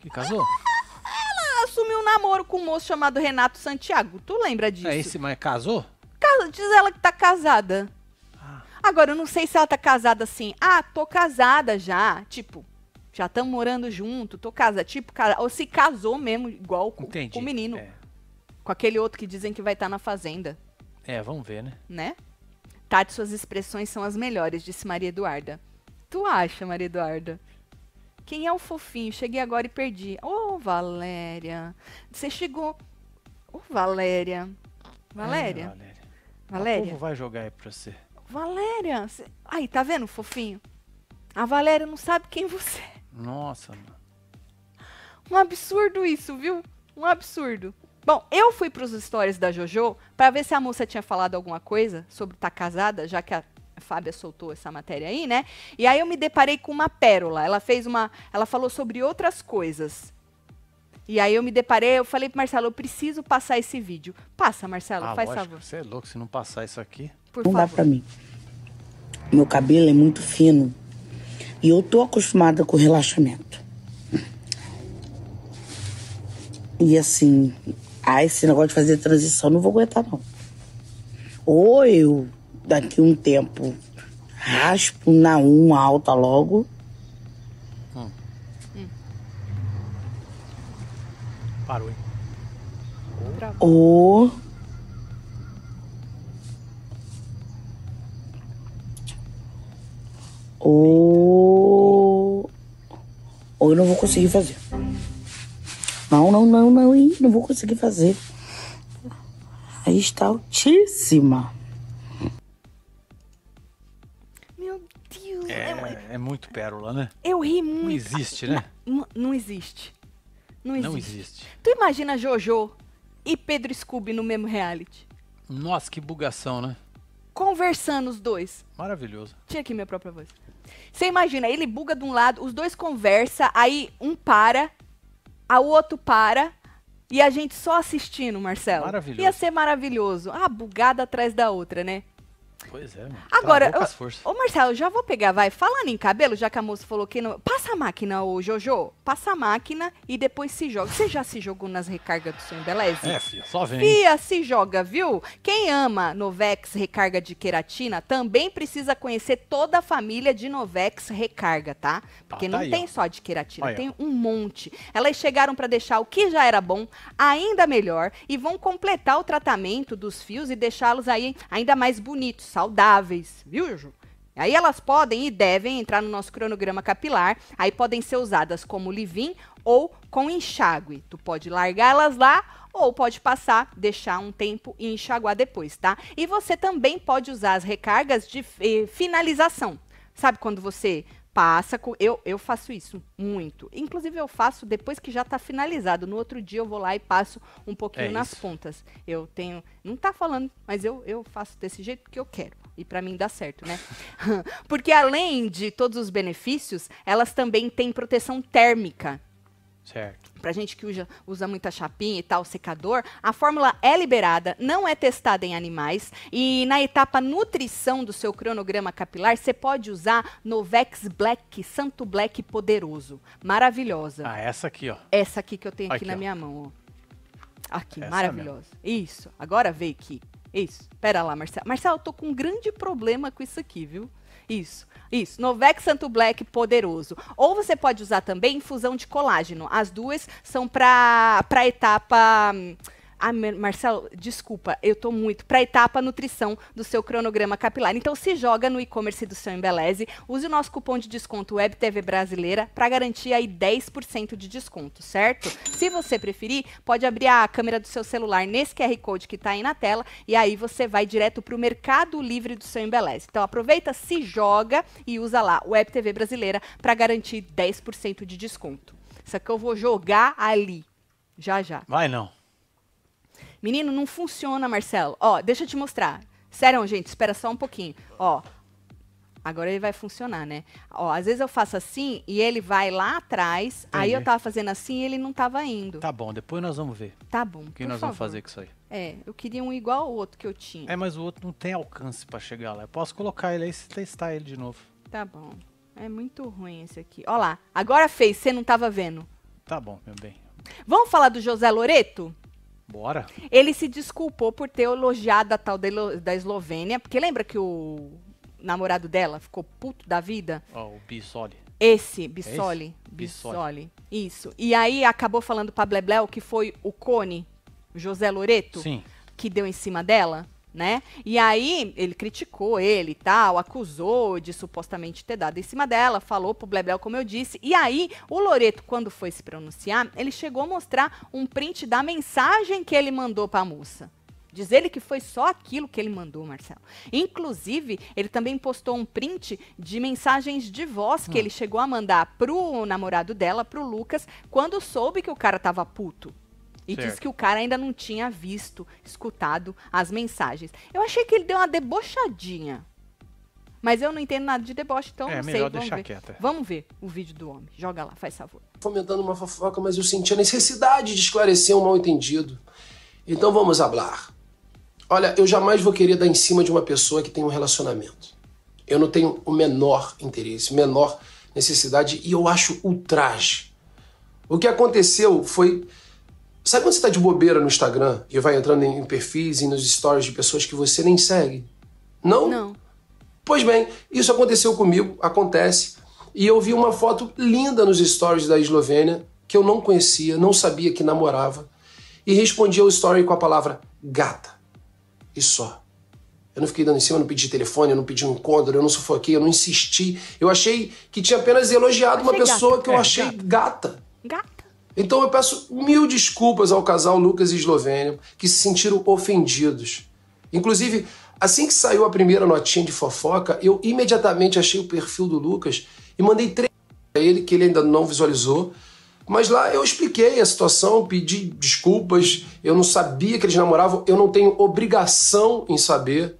Que casou? Ela assumiu um namoro com um moço chamado Renato Santiago. Tu lembra disso? É esse, mas casou? Diz ela que tá casada. Ah. Agora, eu não sei se ela tá casada assim. Ah, tô casada já. Tipo, já estamos morando junto, tô casa, tipo, cara, ou se casou mesmo, igual com, com o menino. É. Com aquele outro que dizem que vai estar tá na fazenda. É, vamos ver, né? Né? Tati, suas expressões são as melhores, disse Maria Eduarda. Tu acha, Maria Eduarda? Quem é o fofinho? Cheguei agora e perdi. Ô, oh, Valéria. Você chegou. Ô, oh, Valéria. Valéria. É, Valéria. Valéria. vai jogar aí pra você. Valéria. Cê... Aí, tá vendo, fofinho? A Valéria não sabe quem você é. Nossa, mano. Um absurdo isso, viu? Um absurdo. Bom, eu fui para os stories da JoJo para ver se a moça tinha falado alguma coisa sobre estar tá casada, já que a Fábia soltou essa matéria aí, né? E aí eu me deparei com uma pérola. Ela fez uma, ela falou sobre outras coisas. E aí eu me deparei, eu falei pro Marcelo, eu preciso passar esse vídeo. Passa, Marcelo, ah, faz lógico, favor. Você é louco se não passar isso aqui. Por não favor. dá para mim. Meu cabelo é muito fino e eu tô acostumada com relaxamento. E assim, ah, esse negócio de fazer transição não vou aguentar, não. Ou eu, daqui um tempo, raspo na uma alta logo. Hum. Hum. Parou, hein? Ou Ou. Ou eu não vou conseguir fazer. Não, não, não, não, não vou conseguir fazer. Aí está é altíssima. Meu Deus. É, é muito pérola, né? Eu ri muito. Não existe, né? Não, não existe. Não existe. Não existe. Tu imagina Jojo e Pedro Scooby no mesmo reality? Nossa, que bugação, né? Conversando os dois. Maravilhoso. Tinha aqui minha própria voz. Você imagina, ele buga de um lado, os dois conversam, aí um para, a outro para, e a gente só assistindo, Marcelo. Maravilhoso. Ia ser maravilhoso. Ah, bugada atrás da outra, né? Pois é, mano. Tá Agora, tá ô, ô, Marcelo, já vou pegar, vai. Falando em cabelo, já que a moça falou que não. Passa a máquina, ô Jojo. Passa a máquina e depois se joga. Você já se jogou nas recargas do seu Embeleze? É, fia, só vem. Fia, se joga, viu? Quem ama Novex Recarga de Queratina também precisa conhecer toda a família de Novex Recarga, tá? Porque ah, tá não tá aí, tem ó. só de queratina, tem um monte. Elas chegaram para deixar o que já era bom ainda melhor e vão completar o tratamento dos fios e deixá-los aí ainda mais bonitos saudáveis, viu, Ju? Aí elas podem e devem entrar no nosso cronograma capilar, aí podem ser usadas como livin ou com enxágue. Tu pode largar elas lá ou pode passar, deixar um tempo e enxaguar depois, tá? E você também pode usar as recargas de eh, finalização. Sabe quando você passa. Com, eu, eu faço isso muito. Inclusive, eu faço depois que já está finalizado. No outro dia, eu vou lá e passo um pouquinho é nas isso. pontas. Eu tenho. Não está falando, mas eu, eu faço desse jeito porque eu quero. E para mim dá certo, né? <laughs> porque além de todos os benefícios, elas também têm proteção térmica. Certo. Pra gente que usa, usa muita chapinha e tal, secador, a fórmula é liberada, não é testada em animais e na etapa nutrição do seu cronograma capilar, você pode usar Novex Black, Santo Black Poderoso. Maravilhosa. Ah, essa aqui, ó. Essa aqui que eu tenho aqui, aqui na ó. minha mão, ó. Aqui, essa maravilhosa. Mesmo. Isso, agora veio aqui. Isso, pera lá, Marcelo. Marcelo, eu tô com um grande problema com isso aqui, viu? Isso, isso. Novex Santo Black poderoso. Ou você pode usar também infusão de colágeno. As duas são para a etapa. Hum, ah, Marcelo, desculpa, eu estou muito para a etapa nutrição do seu cronograma capilar. Então se joga no e-commerce do seu Embeleze, use o nosso cupom de desconto WebTV Brasileira para garantir aí 10% de desconto, certo? Se você preferir, pode abrir a câmera do seu celular nesse QR Code que está aí na tela e aí você vai direto para o Mercado Livre do seu Embeleze. Então aproveita, se joga e usa lá WebTV Brasileira para garantir 10% de desconto. Só que eu vou jogar ali, já já. Vai não. Menino, não funciona, Marcelo. Ó, deixa eu te mostrar. Sério, gente, espera só um pouquinho. Ó, agora ele vai funcionar, né? Ó, às vezes eu faço assim e ele vai lá atrás, Entendi. aí eu tava fazendo assim e ele não tava indo. Tá bom, depois nós vamos ver. Tá bom. O que nós favor. vamos fazer com isso aí? É, eu queria um igual ao outro que eu tinha. É, mas o outro não tem alcance para chegar lá. Eu posso colocar ele aí e testar ele de novo. Tá bom. É muito ruim esse aqui. Ó lá, agora fez, você não tava vendo. Tá bom, meu bem. Vamos falar do José Loreto? Bora. Ele se desculpou por ter elogiado a tal da Eslovênia, porque lembra que o namorado dela ficou puto da vida? Ó, oh, o Bissoli. Esse, Bissoli. É esse? Bissoli. Isso. E aí acabou falando pra Blebleu que foi o Cone, José Loreto, Sim. que deu em cima dela né? E aí ele criticou ele e tal, acusou de supostamente ter dado em cima dela, falou pro Blebel como eu disse. E aí o Loreto quando foi se pronunciar, ele chegou a mostrar um print da mensagem que ele mandou para a moça. Diz ele que foi só aquilo que ele mandou, Marcelo. Inclusive, ele também postou um print de mensagens de voz que hum. ele chegou a mandar pro namorado dela, pro Lucas, quando soube que o cara tava puto. E certo. diz que o cara ainda não tinha visto, escutado as mensagens. Eu achei que ele deu uma debochadinha. Mas eu não entendo nada de deboche, então é, não sei. Melhor deixar ver. quieta. É. Vamos ver o vídeo do homem. Joga lá, faz favor. Fomentando uma fofoca, mas eu senti a necessidade de esclarecer um mal entendido. Então vamos hablar. Olha, eu jamais vou querer dar em cima de uma pessoa que tem um relacionamento. Eu não tenho o menor interesse, menor necessidade e eu acho ultraje. O que aconteceu foi Sabe quando você está de bobeira no Instagram e vai entrando em perfis e nos stories de pessoas que você nem segue? Não? Não. Pois bem, isso aconteceu comigo, acontece. E eu vi uma foto linda nos stories da Eslovênia que eu não conhecia, não sabia que namorava. E respondi ao story com a palavra gata. E só. Eu não fiquei dando em cima, eu não pedi telefone, eu não pedi um encontro, eu não sufoquei, eu não insisti. Eu achei que tinha apenas elogiado achei uma pessoa gata, que eu é, achei gata. Gata. gata. Então eu peço mil desculpas ao casal Lucas e Eslovênio que se sentiram ofendidos. Inclusive, assim que saiu a primeira notinha de fofoca, eu imediatamente achei o perfil do Lucas e mandei três para ele que ele ainda não visualizou. Mas lá eu expliquei a situação, pedi desculpas, eu não sabia que eles namoravam, eu não tenho obrigação em saber.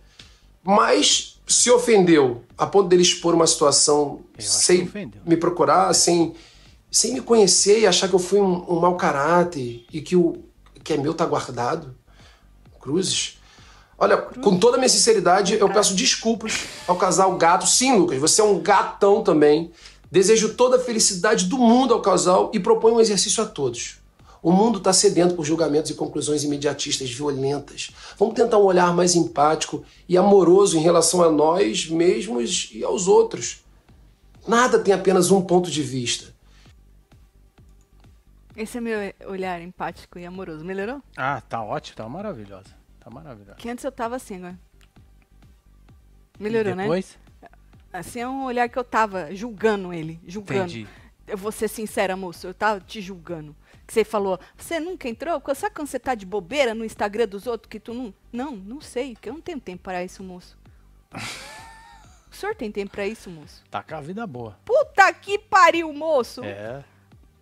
Mas se ofendeu a ponto dele expor uma situação sem me procurar, sem sem me conhecer e achar que eu fui um, um mau caráter e que o que é meu tá guardado. Cruzes. Olha, Cruzes. com toda a minha sinceridade, eu peço desculpas ao casal gato. Sim, Lucas, você é um gatão também. Desejo toda a felicidade do mundo ao casal e proponho um exercício a todos. O mundo está cedendo por julgamentos e conclusões imediatistas violentas. Vamos tentar um olhar mais empático e amoroso em relação a nós mesmos e aos outros. Nada tem apenas um ponto de vista. Esse é meu olhar empático e amoroso. Melhorou? Ah, tá ótimo, tá maravilhosa. Tá maravilhosa. Que antes eu tava assim agora. Melhorou, e né? depois? né? Assim é um olhar que eu tava julgando ele. Julgando. Entendi. Eu vou ser sincera, moço, eu tava te julgando. Que você falou, você nunca entrou? Sabe quando você tá de bobeira no Instagram dos outros que tu não. Não, não sei, que eu não tenho tempo para isso, moço. <laughs> o senhor tem tempo para isso, moço? Tá com a vida boa. Puta que pariu, moço! É.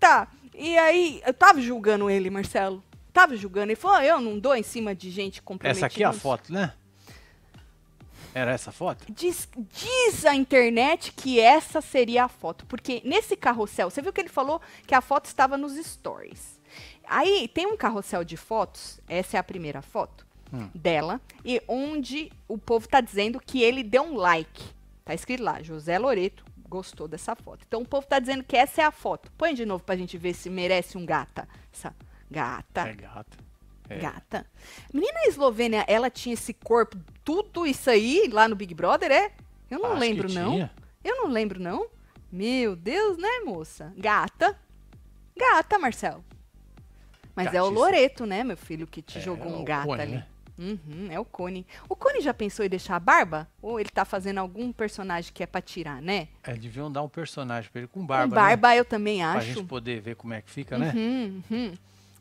Tá. E aí, eu tava julgando ele, Marcelo. Tava julgando. Ele falou, ah, eu não dou em cima de gente comprometida. Essa aqui é a foto, né? Era essa foto? Diz, diz a internet que essa seria a foto. Porque nesse carrossel, você viu que ele falou que a foto estava nos stories. Aí tem um carrossel de fotos, essa é a primeira foto hum. dela, e onde o povo tá dizendo que ele deu um like. Tá escrito lá, José Loreto, gostou dessa foto. Então o povo tá dizendo que essa é a foto. Põe de novo pra gente ver se merece um gata. Essa gata. É gata. É. Gata. Menina Eslovênia, ela tinha esse corpo, tudo isso aí lá no Big Brother, é? Eu não Acho lembro, não. Tinha. Eu não lembro, não. Meu Deus, né, moça? Gata. Gata, Marcel. Mas é o Loreto, né, meu filho, que te é, jogou é um gato ali. Né? Uhum, é o Cone. O Cone já pensou em deixar a barba? Ou ele tá fazendo algum personagem que é pra tirar, né? É, deviam dar um personagem pra ele com barba. Com barba, né? eu também acho. Pra gente poder ver como é que fica, né? uhum, né? Uhum.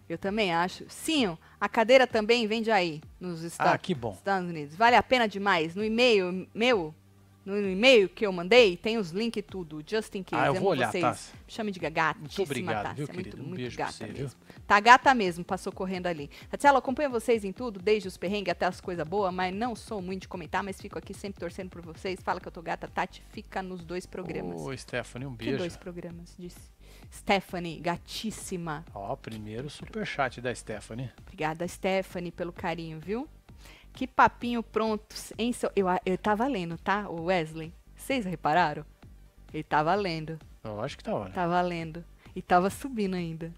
Eu também acho. Sim, a cadeira também vende aí nos ah, Estados, ah, que bom. Estados Unidos. Vale a pena demais. No e-mail meu, no e-mail que eu mandei, tem os links e tudo, just in case. Ah, eu vou olhar, vocês. Tassi. Tá. Chame de gata. Muito obrigado, Tassi. viu, é querido? muito, um muito gata você, mesmo. Viu? Tá gata mesmo, passou correndo ali. Tatiela, acompanha vocês em tudo, desde os perrengues até as coisas boas, mas não sou muito de comentar, mas fico aqui sempre torcendo por vocês. Fala que eu tô gata, Tati, fica nos dois programas. Ô, Stephanie, um beijo. Que dois programas, disse. Stephanie, gatíssima. Ó, primeiro superchat da Stephanie. Obrigada, Stephanie, pelo carinho, viu? Que papinho pronto em seu. Eu, eu tava lendo, tá, o Wesley? Vocês repararam? Ele tava lendo. Eu acho que tava. Tá né? Tava lendo. E tava subindo ainda.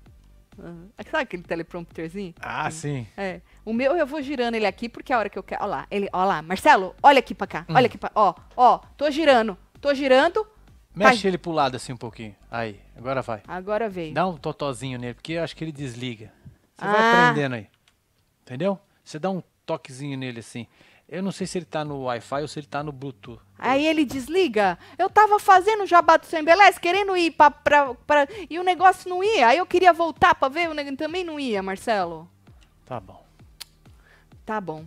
Uhum. Sabe aquele teleprompterzinho? Ah, sim. É. O meu eu vou girando ele aqui porque é a hora que eu quero. Olha lá, ele, olha lá, Marcelo, olha aqui pra cá. Hum. Olha aqui pra. Ó, ó, tô girando, tô girando. Mexe vai. ele pro lado assim um pouquinho. Aí, agora vai. Agora veio. Dá um totozinho nele, porque eu acho que ele desliga. Você ah. vai aprendendo aí. Entendeu? Você dá um toquezinho nele assim. Eu não sei se ele tá no Wi-Fi ou se ele tá no Bluetooth. Aí ele desliga. Eu tava fazendo jabá do Sembelés, querendo ir pra, pra, pra, E o negócio não ia. Aí eu queria voltar pra ver, o negócio também não ia, Marcelo. Tá bom. Tá bom.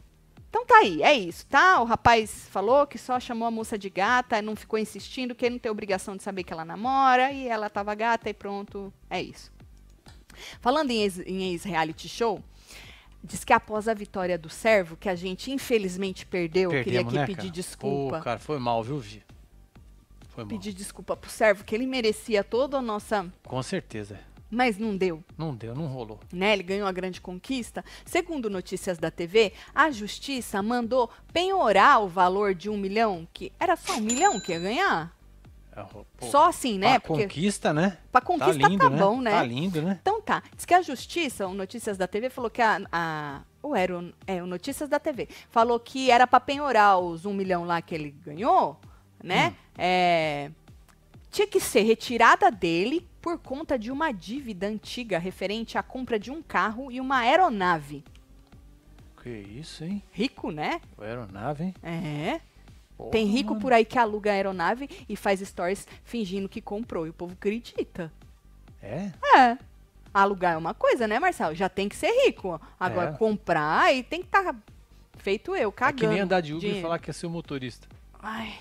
Então tá aí, é isso, tá? O rapaz falou que só chamou a moça de gata, não ficou insistindo, que ele não tem obrigação de saber que ela namora, e ela tava gata e pronto, é isso. Falando em ex-reality ex show, Diz que após a vitória do servo, que a gente infelizmente perdeu, Perdemos, queria aqui né, pedir cara? desculpa. Pô, cara, foi mal, viu, Vi? Foi mal. Pedir desculpa pro servo, que ele merecia toda a nossa. Com certeza. Mas não deu. Não deu, não rolou. Né? Ele ganhou a grande conquista. Segundo notícias da TV, a justiça mandou penhorar o valor de um milhão, que era só um milhão que ia ganhar? Pô, Só assim, né? Pra Porque conquista, né? Pra conquista tá, lindo, tá né? bom, né? né? Tá lindo, né? Então tá. Diz que a justiça, o Notícias da TV, falou que a. a ou era o, é, o Notícias da TV. Falou que era pra penhorar os um milhão lá que ele ganhou, né? Hum. É, tinha que ser retirada dele por conta de uma dívida antiga referente à compra de um carro e uma aeronave. Que isso, hein? Rico, né? Aeronave, hein? É. Porra. Tem rico por aí que aluga a aeronave e faz stories fingindo que comprou. E o povo acredita. É? É. Alugar é uma coisa, né, Marcelo? Já tem que ser rico. Agora, é. comprar e tem que estar tá feito eu, cagando. É que nem andar de Uber e falar que é seu motorista. Ai,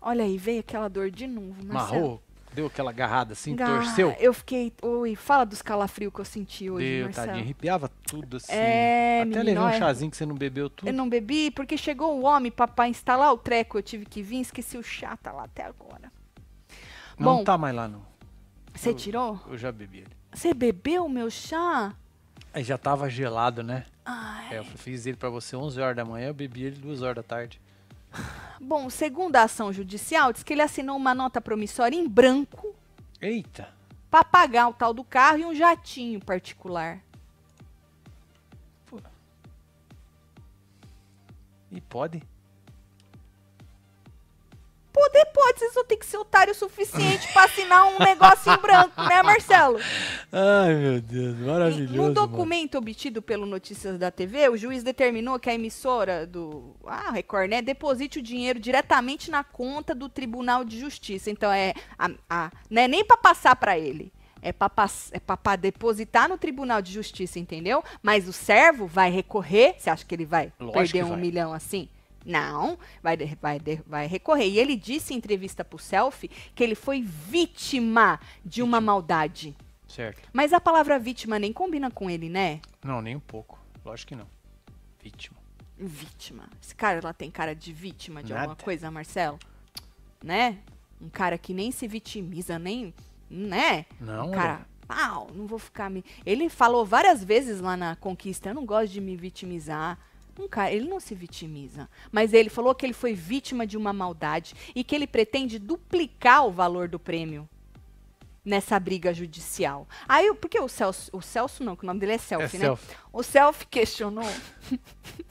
olha aí, veio aquela dor de novo, Marcelo. Marrou, deu aquela agarrada assim, Gar... torceu? Eu fiquei. Oi, fala dos calafrios que eu senti hoje, deu, Marcelo. Tadinho, arrepiava tudo assim. É, Até levei um chazinho que você não bebeu tudo. Eu não bebi, porque chegou o homem papai instalar o treco, eu tive que vir, esqueci o chá, tá lá até agora. Não Bom, tá mais lá, não. Você tirou? Eu já bebi ele. Você bebeu o meu chá? Aí já tava gelado, né? Ai. É, eu fiz ele para você 11 horas da manhã, eu bebi ele 2 horas da tarde. Bom, segundo a ação judicial, diz que ele assinou uma nota promissória em branco. Eita! Para pagar o tal do carro e um jatinho particular. Pô. E pode? poder pode, você só tem que ser otário o suficiente pra assinar um negócio em branco, né, Marcelo? Ai, meu Deus, maravilhoso. No documento mano. obtido pelo Notícias da TV, o juiz determinou que a emissora do ah, Record, né, deposite o dinheiro diretamente na conta do Tribunal de Justiça. Então, é a, a, né, nem pra passar pra ele é para é pra depositar no Tribunal de Justiça, entendeu? Mas o servo vai recorrer. Você acha que ele vai Lógico perder um vai. milhão assim? Não, vai, vai, vai recorrer. E ele disse em entrevista para o Selfie que ele foi vítima de uma maldade. Certo. Mas a palavra vítima nem combina com ele, né? Não, nem um pouco. Lógico que não. Vítima. Vítima. Esse cara ela tem cara de vítima de Nada. alguma coisa, Marcelo? Né? Um cara que nem se vitimiza, nem. Né? Não. Um cara. Pau, não vou ficar me. Ele falou várias vezes lá na conquista: eu não gosto de me vitimizar um cara, ele não se vitimiza, mas ele falou que ele foi vítima de uma maldade e que ele pretende duplicar o valor do prêmio nessa briga judicial. Aí, porque o Celso, o Celso não, que o nome dele é Self, é né? Self. O Self questionou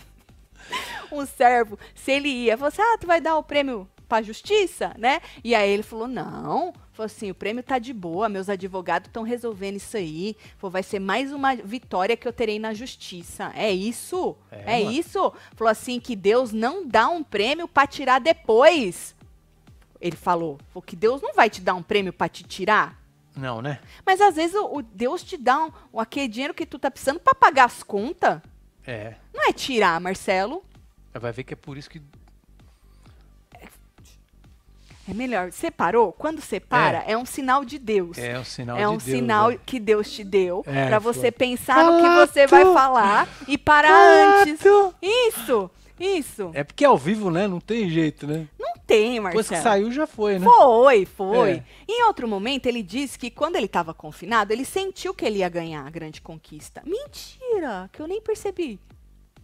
<laughs> um servo se ele ia. Falou assim, ah, tu vai dar o prêmio a justiça, né? E aí ele falou: não. Falou assim: o prêmio tá de boa, meus advogados estão resolvendo isso aí. Falou, vai ser mais uma vitória que eu terei na justiça. É isso? É, é isso? Falou assim: que Deus não dá um prêmio para tirar depois. Ele falou, falou que Deus não vai te dar um prêmio para te tirar. Não, né? Mas às vezes o, o Deus te dá um, um, aquele dinheiro que tu tá precisando para pagar as contas. É. Não é tirar, Marcelo. Vai ver que é por isso que é melhor. Separou? Quando separa, é, é um sinal de Deus. É um sinal É um sinal é. que Deus te deu é, para você pensar Falato. no que você vai falar e parar antes. Isso! Isso. É porque é ao vivo, né? Não tem jeito, né? Não tem, Marcelo. Depois que saiu, já foi, né? Foi, foi. É. Em outro momento, ele disse que quando ele estava confinado, ele sentiu que ele ia ganhar a grande conquista. Mentira, que eu nem percebi.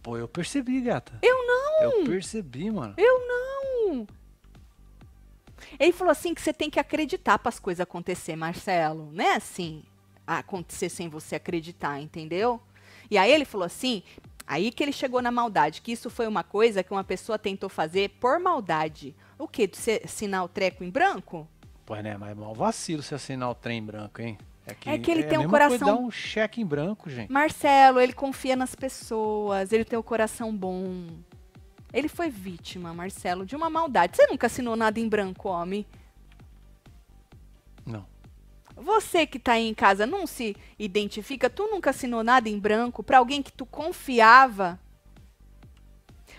Pô, eu percebi, gata. Eu não. Eu percebi, mano. Eu não. Ele falou assim que você tem que acreditar para as coisas acontecer, Marcelo. Não é assim acontecer sem você acreditar, entendeu? E aí ele falou assim, aí que ele chegou na maldade, que isso foi uma coisa que uma pessoa tentou fazer por maldade. O quê? Você assinar o treco em branco? Pois né, mas é mal vacilo se assinar o trem em branco, hein? É que, é que ele é tem um coração. Coisa, um cheque em branco, gente. Marcelo, ele confia nas pessoas, ele tem o um coração bom. Ele foi vítima, Marcelo, de uma maldade. Você nunca assinou nada em branco, homem? Não. Você que está aí em casa não se identifica? Tu nunca assinou nada em branco para alguém que tu confiava?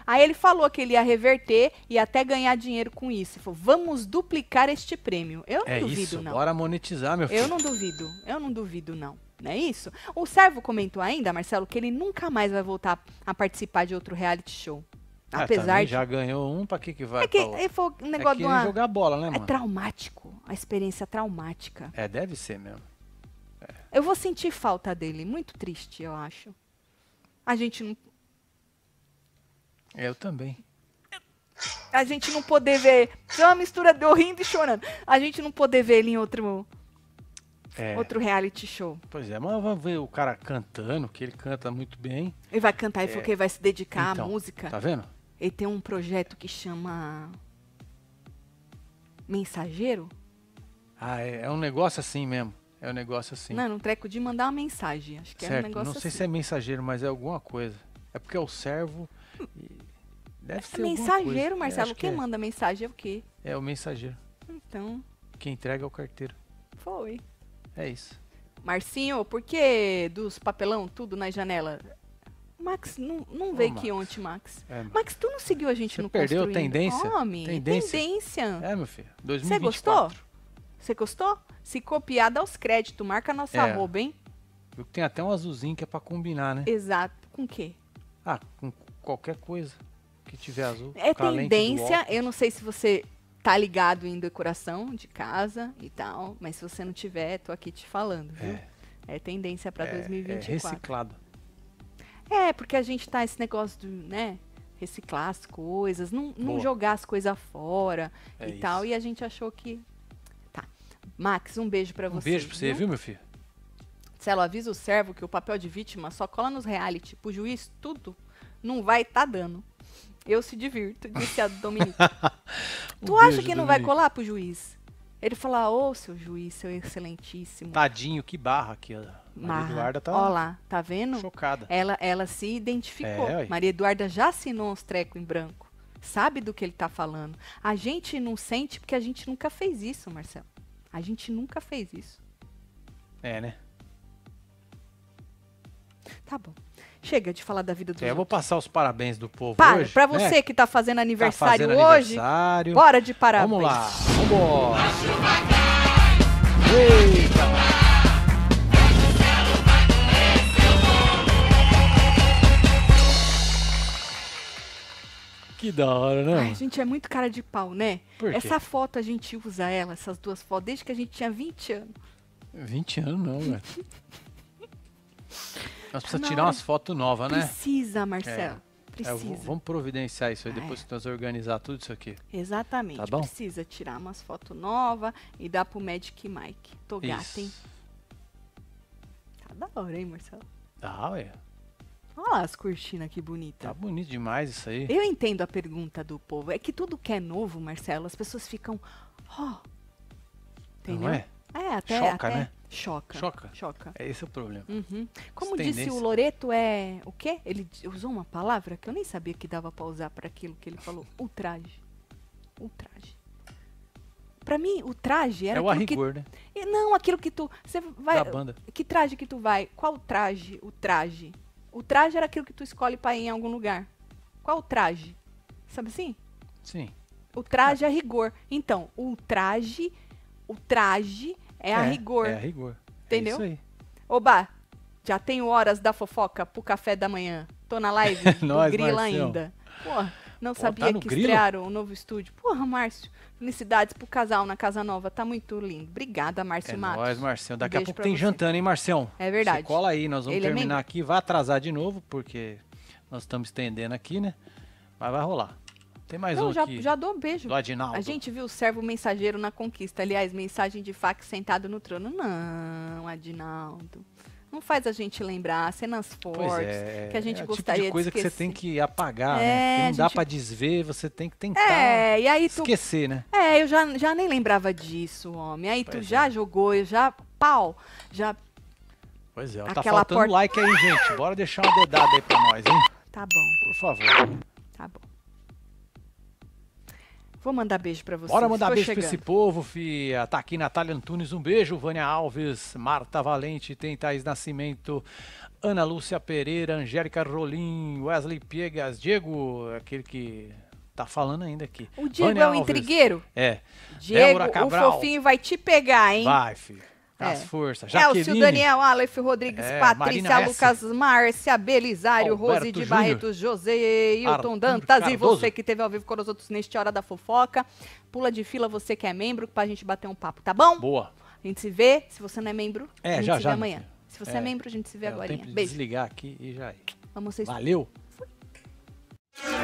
Aí ele falou que ele ia reverter e até ganhar dinheiro com isso. Ele falou, vamos duplicar este prêmio. Eu não é duvido, isso. não. Bora monetizar, meu filho. Eu não duvido, eu não duvido, não. Não é isso? O servo comentou ainda, Marcelo, que ele nunca mais vai voltar a participar de outro reality show. Ah, Apesar de... já ganhou um, pra que que vai? É que pra... foi um negócio é que de uma... jogar bola, né, é mano? É traumático, a experiência traumática. É, deve ser mesmo. É. Eu vou sentir falta dele, muito triste, eu acho. A gente não... Eu também. A gente não poder ver... É uma mistura de eu rindo e chorando. A gente não poder ver ele em outro... É. Outro reality show. Pois é, mas vamos ver o cara cantando, que ele canta muito bem. Ele vai cantar e é. falou que ele vai se dedicar então, à música. Tá vendo? Ele tem um projeto que chama Mensageiro. Ah, é, é um negócio assim mesmo. É um negócio assim. Não, é um treco de mandar uma mensagem. Acho que certo. é um negócio assim. Não sei assim. se é mensageiro, mas é alguma coisa. É porque é o servo. Deve é ser mensageiro, é, Marcelo. Quem que é. manda mensagem é o quê? É o mensageiro. Então. Quem entrega é o carteiro. Foi. É isso. Marcinho, por que dos papelão tudo na janela? Max, não, não veio que ontem, Max. É, Max, tu não seguiu a gente no perdeu tendência? Homem, tendência. tendência. É, meu filho. Você gostou? Você gostou? Se copiar, dá os créditos. Marca a nossa é. arroba, hein? Viu que tem até um azulzinho que é pra combinar, né? Exato. Com o quê? Ah, com qualquer coisa que tiver azul. É tendência. Eu não sei se você tá ligado em decoração de casa e tal, mas se você não tiver, tô aqui te falando, viu? É, é tendência para é, 2024. É reciclado. É, porque a gente tá esse negócio do, né? Reciclar as coisas, não, não jogar as coisas fora é e isso. tal. E a gente achou que. Tá. Max, um beijo para um você. Um beijo pra você, viu, meu filho? Celo, avisa o servo que o papel de vítima só cola nos reality. Pro juiz, tudo não vai tá dando. Eu se divirto, disse a <laughs> Dominica. um tu acha que Dominique. não vai colar pro juiz? Ele fala, ô, oh, seu juiz, seu excelentíssimo. Tadinho, que barra aqui, ó. Marra. Maria Eduarda tá. Ó lá, tá vendo? Chocada. Ela, ela se identificou. É, Maria Eduarda já assinou uns trecos em branco. Sabe do que ele tá falando. A gente não sente porque a gente nunca fez isso, Marcelo. A gente nunca fez isso. É, né? Tá bom. Chega de falar da vida do. É, eu vou passar os parabéns do povo Para, hoje. Para né? você né? que tá fazendo tá aniversário tá fazendo hoje. Aniversário. Bora de parabéns. Vamos lá. Vamos. Eita. Que da hora, né? Ai, gente, é muito cara de pau, né? Por quê? Essa foto a gente usa ela, essas duas fotos, desde que a gente tinha 20 anos. 20 anos não, velho. <laughs> Nós precisamos tirar umas fotos novas, né? Precisa, é. Marcelo. É. Precisa. É, vamos providenciar isso aí ah, depois é. que nós organizar tudo isso aqui. Exatamente. Tá bom? Precisa tirar umas fotos novas e dar pro Magic Mike. Tô isso. gata, hein? Tá da hora, hein, Marcelo? Tá, ah, ué. Olha lá as cortinas que bonita. Tá bonito demais isso aí. Eu entendo a pergunta do povo. É que tudo que é novo, Marcelo, as pessoas ficam. Oh. Entendeu? Não é? É, até. Choca, até né? Choca. Choca. Choca. É esse é o problema. Uhum. Como disse o Loreto, é. O quê? Ele usou uma palavra que eu nem sabia que dava pra usar para aquilo que ele falou: <laughs> ultraje. Ultraje. Pra mim, o traje era. É o arrigor, que... né? Não, aquilo que tu. Você vai. Da banda. Que traje que tu vai? Qual traje? O traje. O traje era aquilo que tu escolhe para ir em algum lugar. Qual o traje? Sabe assim? Sim. O traje é. a rigor. Então, o traje, o traje é, é, é a rigor. É a rigor. Entendeu? É isso aí. Oba, já tenho horas da fofoca pro café da manhã. Tô na live, <laughs> Nós, grila Marcião. ainda. Porra. Não Pô, sabia tá que grilo? estrearam um novo estúdio. Porra, Márcio. Felicidades pro casal na Casa Nova. Tá muito lindo. Obrigada, Márcio é Matos. Nós, Marcião. Daqui um a pouco tem você. jantando, hein, Marcião? É verdade. Você cola aí, nós vamos Ele é terminar é aqui. Vai atrasar de novo, porque nós estamos estendendo aqui, né? Mas vai rolar. Tem mais Não, um já, aqui. já dou um beijo. Do Adinaldo. A gente viu o servo mensageiro na conquista. Aliás, mensagem de fax sentado no trono. Não, Adinaldo não faz a gente lembrar cenas é, fortes é, que a é gente é gostaria tipo de coisa de que você tem que apagar, né? é, né? Que não gente... dá para desver, você tem que tentar é, e aí tu... esquecer, né? É, eu já, já nem lembrava disso, homem. Aí pois tu já é. jogou, eu já pau, já Pois é, ó, tá faltando porta... like aí, gente. Bora deixar uma dedada aí para nós, hein? Tá bom. Por favor. Tá bom. Vou mandar beijo para vocês. Bora mandar beijo para pra esse povo, fia. Tá aqui Natália Antunes, um beijo. Vânia Alves, Marta Valente, tem Thaís Nascimento, Ana Lúcia Pereira, Angélica Rolim, Wesley Piegas, Diego, aquele que tá falando ainda aqui. O Diego Vânia é um intrigueiro? É. Diego, Cabral. o fofinho vai te pegar, hein? Vai, filho. Tá as é. forças. É, Elcio, Daniel, Aleph, Rodrigues, é, Patrícia, Marina Lucas, S. Márcia, Belisário, Alberto Rose de Júnior, Barreto, José, Hilton Dantas Cardoso. e você que teve ao vivo com os outros neste Hora da Fofoca. Pula de fila, você que é membro, pra gente bater um papo, tá bom? Boa. A gente se vê. Se você não é membro, é, a gente já, se vê já, amanhã. Se você é, é, membro, a gente se vê é, agora. De Beijo. desligar aqui e já. Vamos vocês. Valeu. Fui.